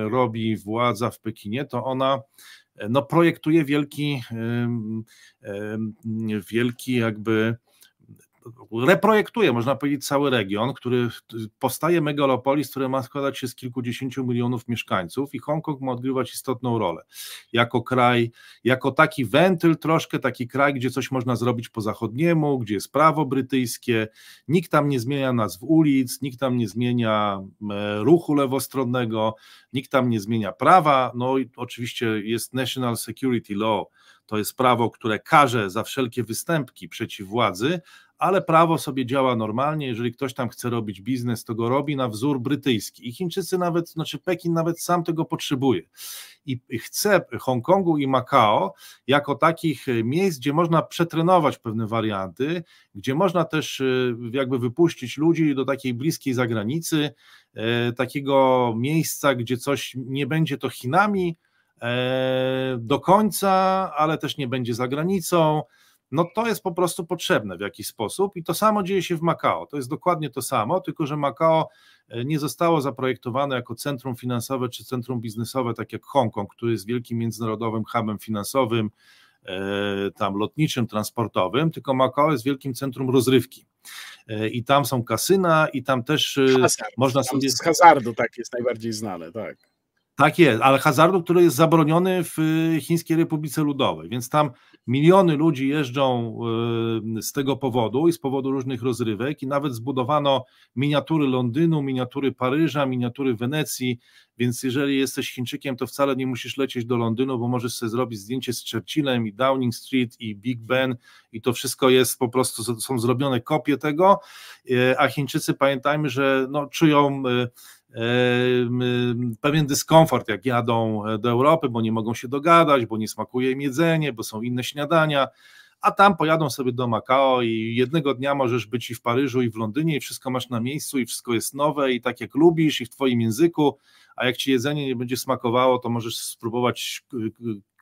robi władza w Pekinie, to ona e, no, projektuje wielki, wielki jakby reprojektuje, można powiedzieć, cały region, który powstaje megalopolis, który ma składać się z kilkudziesięciu milionów mieszkańców i Hongkong ma odgrywać istotną rolę. Jako kraj, jako taki wentyl troszkę, taki kraj, gdzie coś można zrobić po zachodniemu, gdzie jest prawo brytyjskie, nikt tam nie zmienia nazw ulic, nikt tam nie zmienia e, ruchu lewostronnego, nikt tam nie zmienia prawa, no i oczywiście jest National Security Law, to jest prawo, które karze za wszelkie występki przeciw władzy, ale prawo sobie działa normalnie, jeżeli ktoś tam chce robić biznes, to go robi na wzór brytyjski. I Chińczycy nawet, znaczy Pekin nawet sam tego potrzebuje. I chce Hongkongu i Makao jako takich e, miejsc, gdzie można przetrenować pewne warianty, gdzie można też e, jakby wypuścić ludzi do takiej bliskiej zagranicy, e, takiego miejsca, gdzie coś nie będzie to Chinami do końca, ale też nie będzie za granicą no to jest po prostu potrzebne w jakiś sposób i to samo dzieje się w Makao. To jest dokładnie to samo, tylko że Makao e, nie zostało zaprojektowane jako centrum finansowe czy centrum biznesowe, tak jak Hongkong, który jest wielkim międzynarodowym hubem finansowym, e, tam lotniczym, transportowym, tylko Makao jest wielkim centrum rozrywki. E, I tam są kasyna, i tam też Hazard, można sobie. Z hazardu tak jest najbardziej znane, tak. Tak jest, ale hazardu, który jest zabroniony w y, Chińskiej Republice Ludowej, więc tam miliony ludzi jeżdżą y, z tego powodu i z powodu różnych rozrywek i nawet zbudowano miniatury Londynu, miniatury Paryża, miniatury Wenecji, więc jeżeli jesteś Chińczykiem, to wcale nie musisz lecieć do Londynu, bo możesz sobie zrobić zdjęcie z Churchillem i Downing Street i Big Ben i to wszystko jest po prostu, są zrobione kopie tego, y, a Chińczycy pamiętajmy, że no, czują pewien dyskomfort, jak jadą e, do Europy, bo nie mogą się dogadać, bo nie smakuje im jedzenie, bo są inne śniadania, a tam pojadą sobie do Makao i jednego dnia możesz być i w Paryżu, i w Londynie, i wszystko masz na miejscu, i wszystko jest nowe, i tak jak lubisz, i w twoim języku, a jak ci jedzenie nie będzie smakowało, to możesz spróbować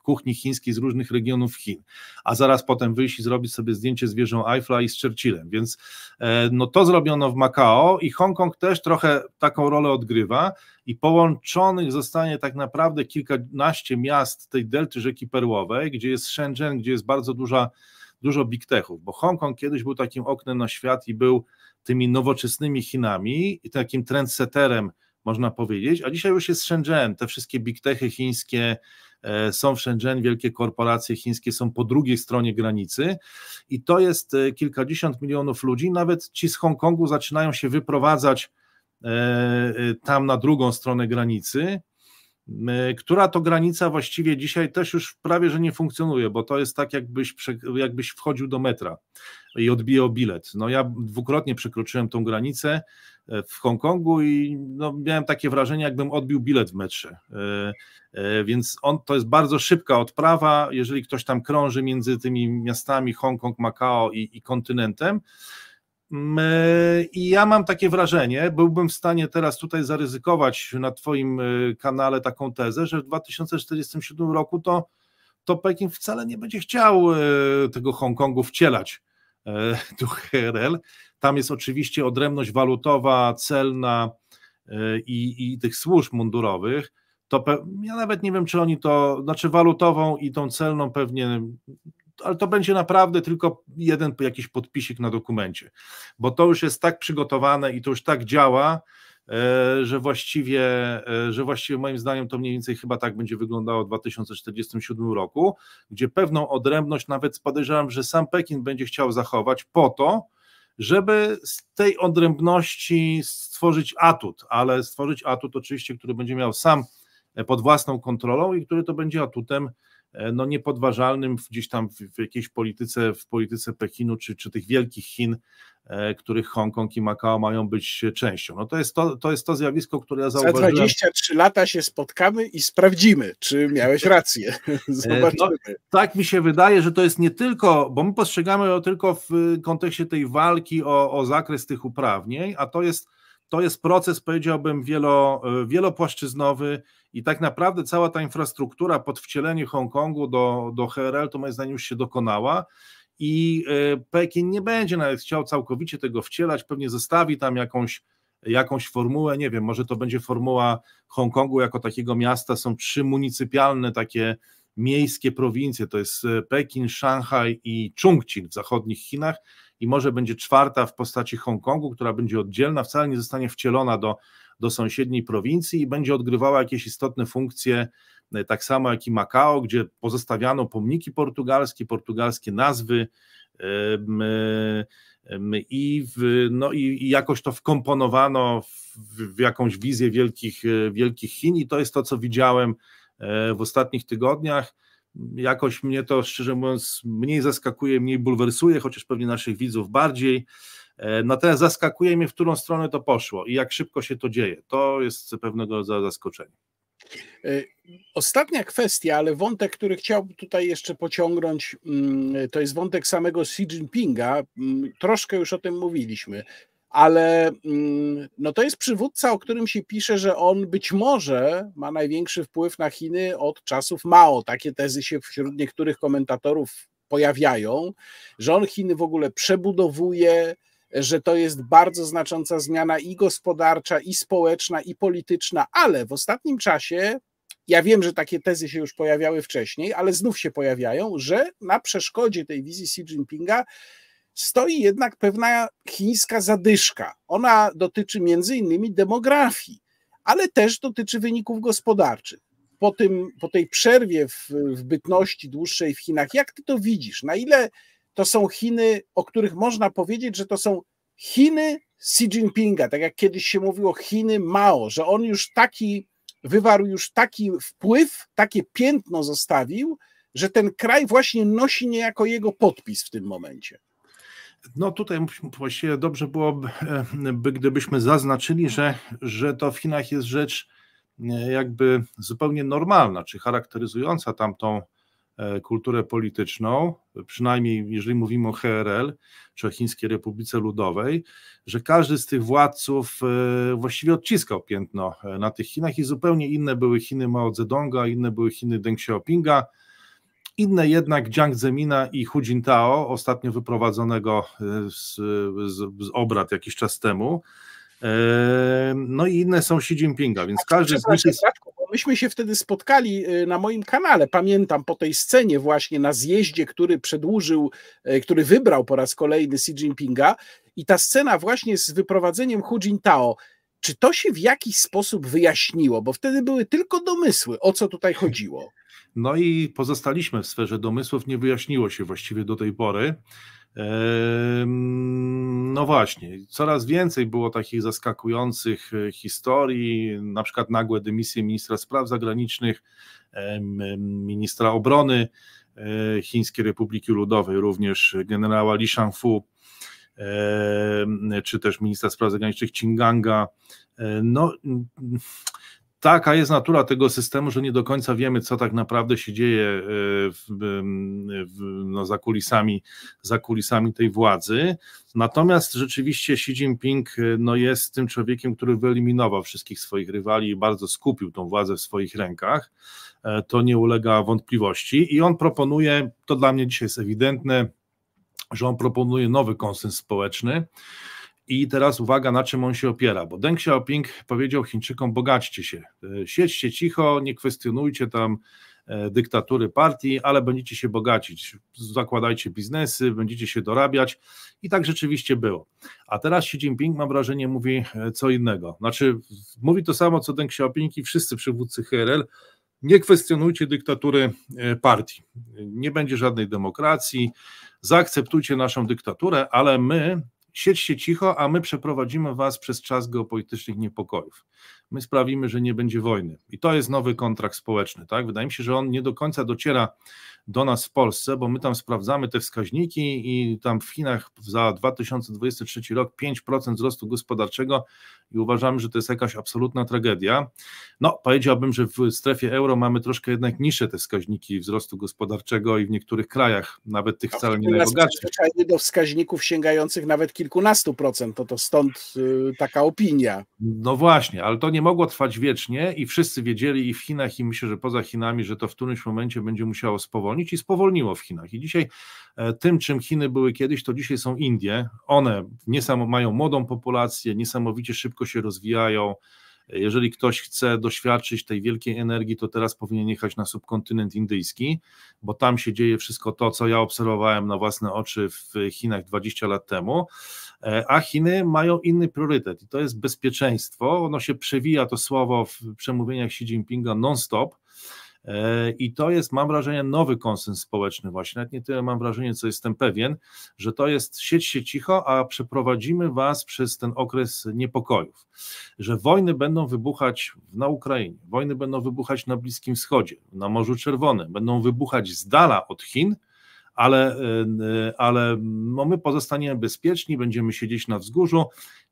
kuchni chińskiej z różnych regionów Chin, a zaraz potem wyjść i zrobić sobie zdjęcie z wieżą Eiffla i z Churchillem, więc e, no to zrobiono w Macao i Hongkong też trochę taką rolę odgrywa i połączonych zostanie tak naprawdę kilkanaście miast tej delty rzeki Perłowej, gdzie jest Shenzhen, gdzie jest bardzo duża dużo big techów, bo Hongkong kiedyś był takim oknem na świat i był tymi nowoczesnymi Chinami i takim trendseterem, można powiedzieć, a dzisiaj już jest Shenzhen, te wszystkie big techy chińskie, E, są w Shenzhen, wielkie korporacje chińskie są po drugiej stronie granicy i to jest e, kilkadziesiąt milionów ludzi, nawet ci z Hongkongu zaczynają się wyprowadzać e, tam na drugą stronę granicy, która to granica właściwie dzisiaj też już prawie, że nie funkcjonuje, bo to jest tak, jakbyś, jakbyś wchodził do metra i odbijał bilet. No ja dwukrotnie przekroczyłem tą granicę e, w Hongkongu i no, miałem takie wrażenie, jakbym odbił bilet w metrze. E, e, więc on, to jest bardzo szybka odprawa, jeżeli ktoś tam krąży między tymi miastami Hongkong, Macao i, i kontynentem, Mm, e, I ja mam takie wrażenie, byłbym w stanie teraz tutaj zaryzykować na Twoim e, kanale taką tezę, że w 2047 roku to, to Pekin wcale nie będzie chciał e, tego Hongkongu wcielać do HRL. Tam jest oczywiście odrębność walutowa, celna i, i tych służb mundurowych. To pe... ja nawet nie wiem, czy oni to, znaczy walutową i tą celną pewnie ale to będzie naprawdę tylko jeden jakiś podpisik na dokumencie, bo to już jest tak przygotowane i to już tak działa, e, że właściwie, e, że właściwie moim zdaniem to mniej więcej chyba tak będzie wyglądało w 2047 roku, gdzie pewną odrębność nawet podejrzewam, że sam Pekin będzie chciał zachować po to, żeby z tej odrębności stworzyć atut, ale stworzyć atut oczywiście, który będzie miał sam e, pod własną kontrolą i który to będzie atutem E, no, niepodważalnym gdzieś tam w, w jakiejś polityce, w polityce Pekinu czy, czy tych wielkich Chin, e, których Hongkong i Makao mają być częścią. No to jest to, to, jest to zjawisko, które ja zauważyłem. Za 23 lata się spotkamy i sprawdzimy, czy miałeś rację. E, no, Zobaczymy. No, tak mi się wydaje, że to jest nie tylko, bo my postrzegamy to tylko w y, kontekście tej walki o, o zakres tych uprawnień, a to jest, to jest proces, powiedziałbym, wielo, wielopłaszczyznowy, i tak naprawdę cała ta infrastruktura pod wcielenie Hongkongu do, do HRL, to moim zdaniem już się dokonała. I e, Pekin nie będzie nawet chciał całkowicie tego wcielać, pewnie zostawi tam jakąś, jakąś formułę, nie wiem, może to będzie formuła Hongkongu jako takiego miasta, są trzy municypialne takie miejskie prowincje, to jest e, Pekin, Szanghaj i Chongqing w zachodnich Chinach i może będzie czwarta w postaci Hongkongu, która będzie oddzielna, wcale nie zostanie wcielona do do sąsiedniej prowincji i będzie odgrywała jakieś istotne funkcje, e, tak samo jak i Makao, gdzie pozostawiano pomniki portugalskie, portugalskie nazwy. E, I, w, no i, jakoś to wkomponowano w, w jakąś wizję wielkich, e, wielkich Chin, i to jest to, co widziałem w ostatnich tygodniach jakoś mnie to, szczerze mówiąc, mniej zaskakuje, mniej bulwersuje, chociaż pewnie naszych widzów bardziej. E, natomiast zaskakuje mnie, w którą stronę to poszło i jak szybko się to dzieje. To jest pewnego zaskoczenia. E, ostatnia kwestia, ale wątek, który chciałbym tutaj jeszcze pociągnąć, mm, to jest wątek samego Xi Jinpinga. Mm, troszkę już o tym mówiliśmy, ale mm, no to jest przywódca, o którym się pisze, że on być może ma największy wpływ na Chiny od czasów Mao. Takie tezy się wśród niektórych komentatorów pojawiają, że on Chiny w ogóle przebudowuje, że to jest bardzo znacząca zmiana i gospodarcza, i społeczna, i polityczna, ale w ostatnim czasie ja wiem, że takie tezy się już pojawiały wcześniej, ale znów się pojawiają, że na przeszkodzie tej wizji Xi Jinpinga stoi jednak pewna chińska zadyszka. Ona dotyczy między innymi demografii, ale też dotyczy wyników gospodarczych. Po, tym, po tej przerwie w, w bytności dłuższej w Chinach, jak ty to widzisz? Na ile to są Chiny, o których można powiedzieć, że to są Chiny Xi Jinpinga, tak jak kiedyś się mówiło Chiny Mao, że on już taki wywarł już taki wpływ, takie piętno zostawił, że ten kraj właśnie nosi niejako jego podpis w tym momencie. No tutaj właściwie dobrze byłoby, e, gdybyśmy zaznaczyli, że, że to w Chinach jest rzecz e, jakby zupełnie normalna, czy charakteryzująca tamtą E, kulturę polityczną, przynajmniej jeżeli mówimy o HRL, czy o Chińskiej Republice Ludowej, że każdy z tych władców e, właściwie odciskał piętno e, na tych Chinach i zupełnie inne były Chiny Mao Zedonga, inne były Chiny Deng Xiaopinga, inne jednak Jiang Zemina i Hu Jintao, ostatnio wyprowadzonego z, z, z obrad jakiś czas temu, Ehm, no i inne są Xi Jinpinga, więc tak, każdy z nich jest... Myśmy się wtedy spotkali y, na moim kanale, pamiętam po tej scenie właśnie na zjeździe, który przedłużył, y, który wybrał po raz kolejny Xi Jinpinga i ta scena właśnie z wyprowadzeniem Hu Jintao, czy to się w jakiś sposób wyjaśniło? Bo wtedy były tylko domysły, o co tutaj chodziło. No i pozostaliśmy w sferze domysłów, nie wyjaśniło się właściwie do tej pory. No właśnie, coraz więcej było takich zaskakujących e, historii, na przykład nagłe dymisje ministra spraw zagranicznych, ministra obrony e, Chińskiej Republiki Ludowej, również generała Li Shangfu, czy też ministra spraw zagranicznych Chinganga. E, no, taka jest natura tego systemu, że nie do końca wiemy, co tak naprawdę się dzieje e, w, w, no, za, kulisami, za kulisami tej władzy. Natomiast rzeczywiście Xi Jinping e, no, jest tym człowiekiem, który wyeliminował wszystkich swoich rywali i bardzo skupił tą władzę w swoich rękach. E, to nie ulega wątpliwości. I on proponuje, to dla mnie dzisiaj jest ewidentne, że on proponuje nowy konsens społeczny i teraz uwaga, na czym on się opiera, bo Deng Xiaoping powiedział Chińczykom: bogaćcie się, e, siedźcie cicho, nie kwestionujcie tam e, dyktatury partii, ale będziecie się bogacić, zakładajcie biznesy, będziecie się dorabiać i tak rzeczywiście było. A teraz Xi Jinping, mam wrażenie, mówi e, co innego. Znaczy, mówi to samo co Deng Xiaoping i wszyscy przywódcy HRL, nie kwestionujcie dyktatury partii. Nie będzie żadnej demokracji. Zaakceptujcie naszą dyktaturę, ale my siedźcie cicho, a my przeprowadzimy was przez czas geopolitycznych niepokojów my sprawimy, że nie będzie wojny. I to jest nowy kontrakt społeczny, tak? Wydaje mi się, że on nie do końca dociera do nas w Polsce, bo my tam sprawdzamy te wskaźniki i tam w Chinach za 2023 rok 5% wzrostu gospodarczego i uważamy, że to jest jakaś absolutna tragedia. No, powiedziałbym, że w strefie euro mamy troszkę jednak niższe te wskaźniki wzrostu gospodarczego i w niektórych krajach, nawet tych wcale nie najbogatszych. do wskaźników sięgających nawet kilkunastu procent, to to stąd y, taka opinia. No właśnie, ale to nie mogło trwać wiecznie i wszyscy wiedzieli i w Chinach, i myślę, że poza Chinami, że to w którymś momencie będzie musiało spowolnić i spowolniło w Chinach. I dzisiaj e, tym, czym Chiny były kiedyś, to dzisiaj są Indie. One niesam- mają młodą populację, niesamowicie szybko się rozwijają jeżeli ktoś chce doświadczyć tej wielkiej energii, to teraz powinien jechać na subkontynent indyjski, bo tam się dzieje wszystko to, co ja obserwowałem na własne oczy w Chinach 20 lat temu, e, a Chiny mają inny priorytet i to jest bezpieczeństwo. Ono się przewija to słowo w przemówieniach Xi Jinpinga non-stop. E, I to jest, mam wrażenie, nowy konsens społeczny właśnie. Nawet nie tyle mam wrażenie, co jestem pewien, że to jest sieć się cicho, a przeprowadzimy was przez ten okres niepokojów. Że wojny będą wybuchać na Ukrainie, wojny będą wybuchać na Bliskim Wschodzie, na Morzu Czerwonym, będą wybuchać z dala od Chin, ale, y, ale no my pozostaniemy bezpieczni, będziemy siedzieć na wzgórzu.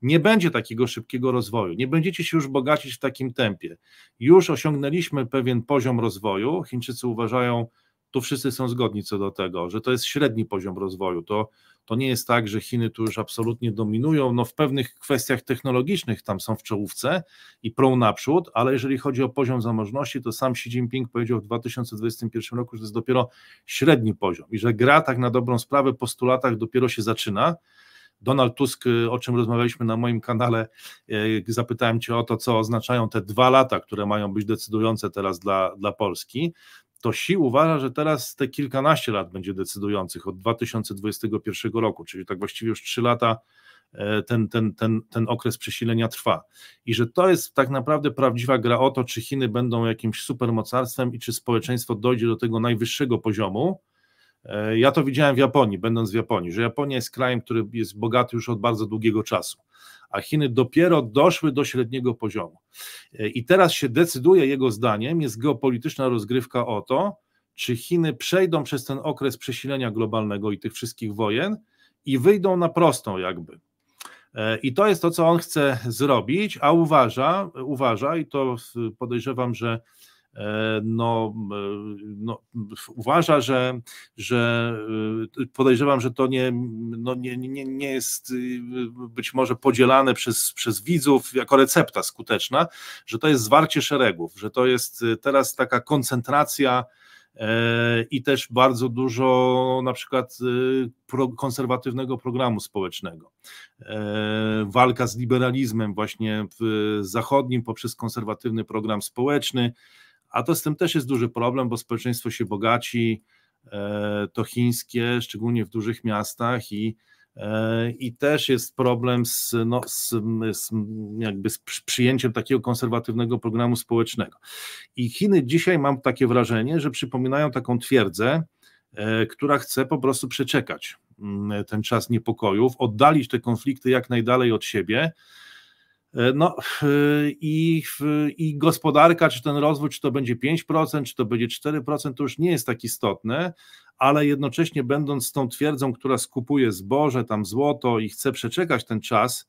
Nie będzie takiego szybkiego rozwoju, nie będziecie się już bogacić w takim tempie. Już osiągnęliśmy pewien poziom rozwoju. Chińczycy uważają, tu wszyscy są zgodni co do tego, że to jest średni poziom rozwoju. To, to nie jest tak, że Chiny tu już absolutnie dominują. No w pewnych kwestiach technologicznych tam są w czołówce i prą naprzód, ale jeżeli chodzi o poziom zamożności, to sam Xi Jinping powiedział w 2021 roku, że to jest dopiero średni poziom i że gra tak na dobrą sprawę po 100 latach dopiero się zaczyna. Donald Tusk, o czym rozmawialiśmy na moim kanale, e, zapytałem Cię o to, co oznaczają te dwa lata, które mają być decydujące teraz dla, dla Polski to si uważa, że teraz te kilkanaście lat będzie decydujących od 2021 roku, czyli tak właściwie już trzy lata e, ten, ten, ten, ten okres przesilenia trwa. I że to jest tak naprawdę prawdziwa gra o to, czy Chiny będą jakimś supermocarstwem i czy społeczeństwo dojdzie do tego najwyższego poziomu, E, ja to widziałem w Japonii, będąc w Japonii, że Japonia jest krajem, który jest bogaty już od bardzo długiego czasu, a Chiny dopiero doszły do średniego poziomu. E, I teraz się decyduje, jego zdaniem, jest geopolityczna rozgrywka o to, czy Chiny przejdą przez ten okres przesilenia globalnego i tych wszystkich wojen i wyjdą na prostą, jakby. E, I to jest to, co on chce zrobić, a uważa, uważa i to podejrzewam, że E, no, e, no, uważa, że, że e, podejrzewam, że to nie, no, nie, nie, nie jest y, być może podzielane przez, przez widzów jako recepta skuteczna, że to jest zwarcie szeregów, że to jest y, teraz taka koncentracja i też bardzo dużo na przykład y, konserwatywnego programu społecznego. Walka z liberalizmem właśnie w zachodnim poprzez konserwatywny program społeczny. A to z tym też jest duży problem, bo społeczeństwo się bogaci, e, to chińskie, szczególnie w dużych miastach i e, i też jest problem z, no, z, z, jakby z przyjęciem takiego konserwatywnego programu społecznego. I Chiny dzisiaj mam takie wrażenie, że przypominają taką twierdzę, e, która chce po prostu przeczekać mm, ten czas niepokojów, oddalić te konflikty jak najdalej od siebie E, no e, i, i gospodarka, czy ten rozwój, czy to będzie 5%, czy to będzie 4%, to już nie jest tak istotne, ale jednocześnie będąc tą twierdzą, która skupuje zboże, tam złoto i chce przeczekać ten czas,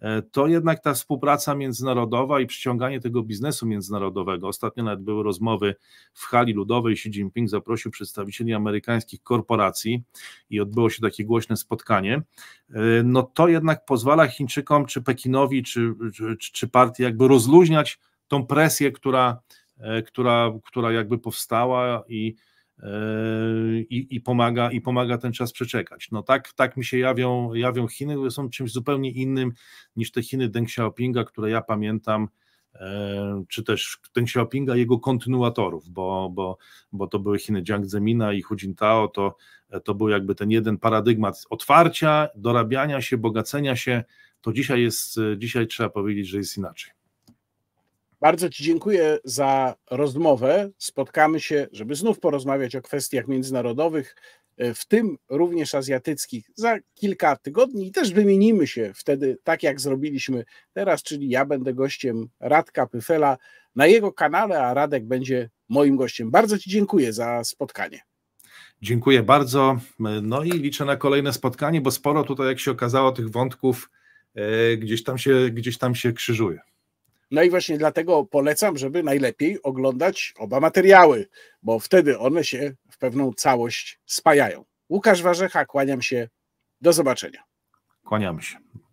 E, to jednak ta współpraca międzynarodowa i przyciąganie tego biznesu międzynarodowego. Ostatnio nawet były rozmowy w hali ludowej. Xi Jinping zaprosił przedstawicieli amerykańskich korporacji i odbyło się takie głośne spotkanie. E, no to jednak pozwala Chińczykom, czy Pekinowi, czy, czy, czy partii jakby rozluźniać tą presję, która, e, która, która jakby powstała i Yy, i, i, pomaga, i pomaga ten czas przeczekać. No tak, tak mi się jawią, jawią Chiny, które są czymś zupełnie innym niż te Chiny Deng Xiaopinga, które ja pamiętam, yy, czy też Deng Xiaopinga jego kontynuatorów, bo, bo, bo to były Chiny Jiang Zemina i Hu Jintao, to, to był jakby ten jeden paradygmat otwarcia, dorabiania się, bogacenia się, to dzisiaj jest, dzisiaj trzeba powiedzieć, że jest inaczej. Bardzo Ci dziękuję za rozmowę. Spotkamy się, żeby znów porozmawiać o kwestiach międzynarodowych, e, w tym również azjatyckich, za kilka tygodni i też wymienimy się wtedy, tak jak zrobiliśmy teraz, czyli ja będę gościem Radka Pyfela na jego kanale, a Radek będzie moim gościem. Bardzo Ci dziękuję za spotkanie. Dziękuję bardzo. No i liczę na kolejne spotkanie, bo sporo tutaj, jak się okazało, tych wątków e, gdzieś tam się, gdzieś tam się krzyżuje. No i właśnie dlatego polecam, żeby najlepiej oglądać oba materiały, bo wtedy one się w pewną całość spajają. Łukasz Warzecha, kłaniam się. Do zobaczenia. Kłaniam się.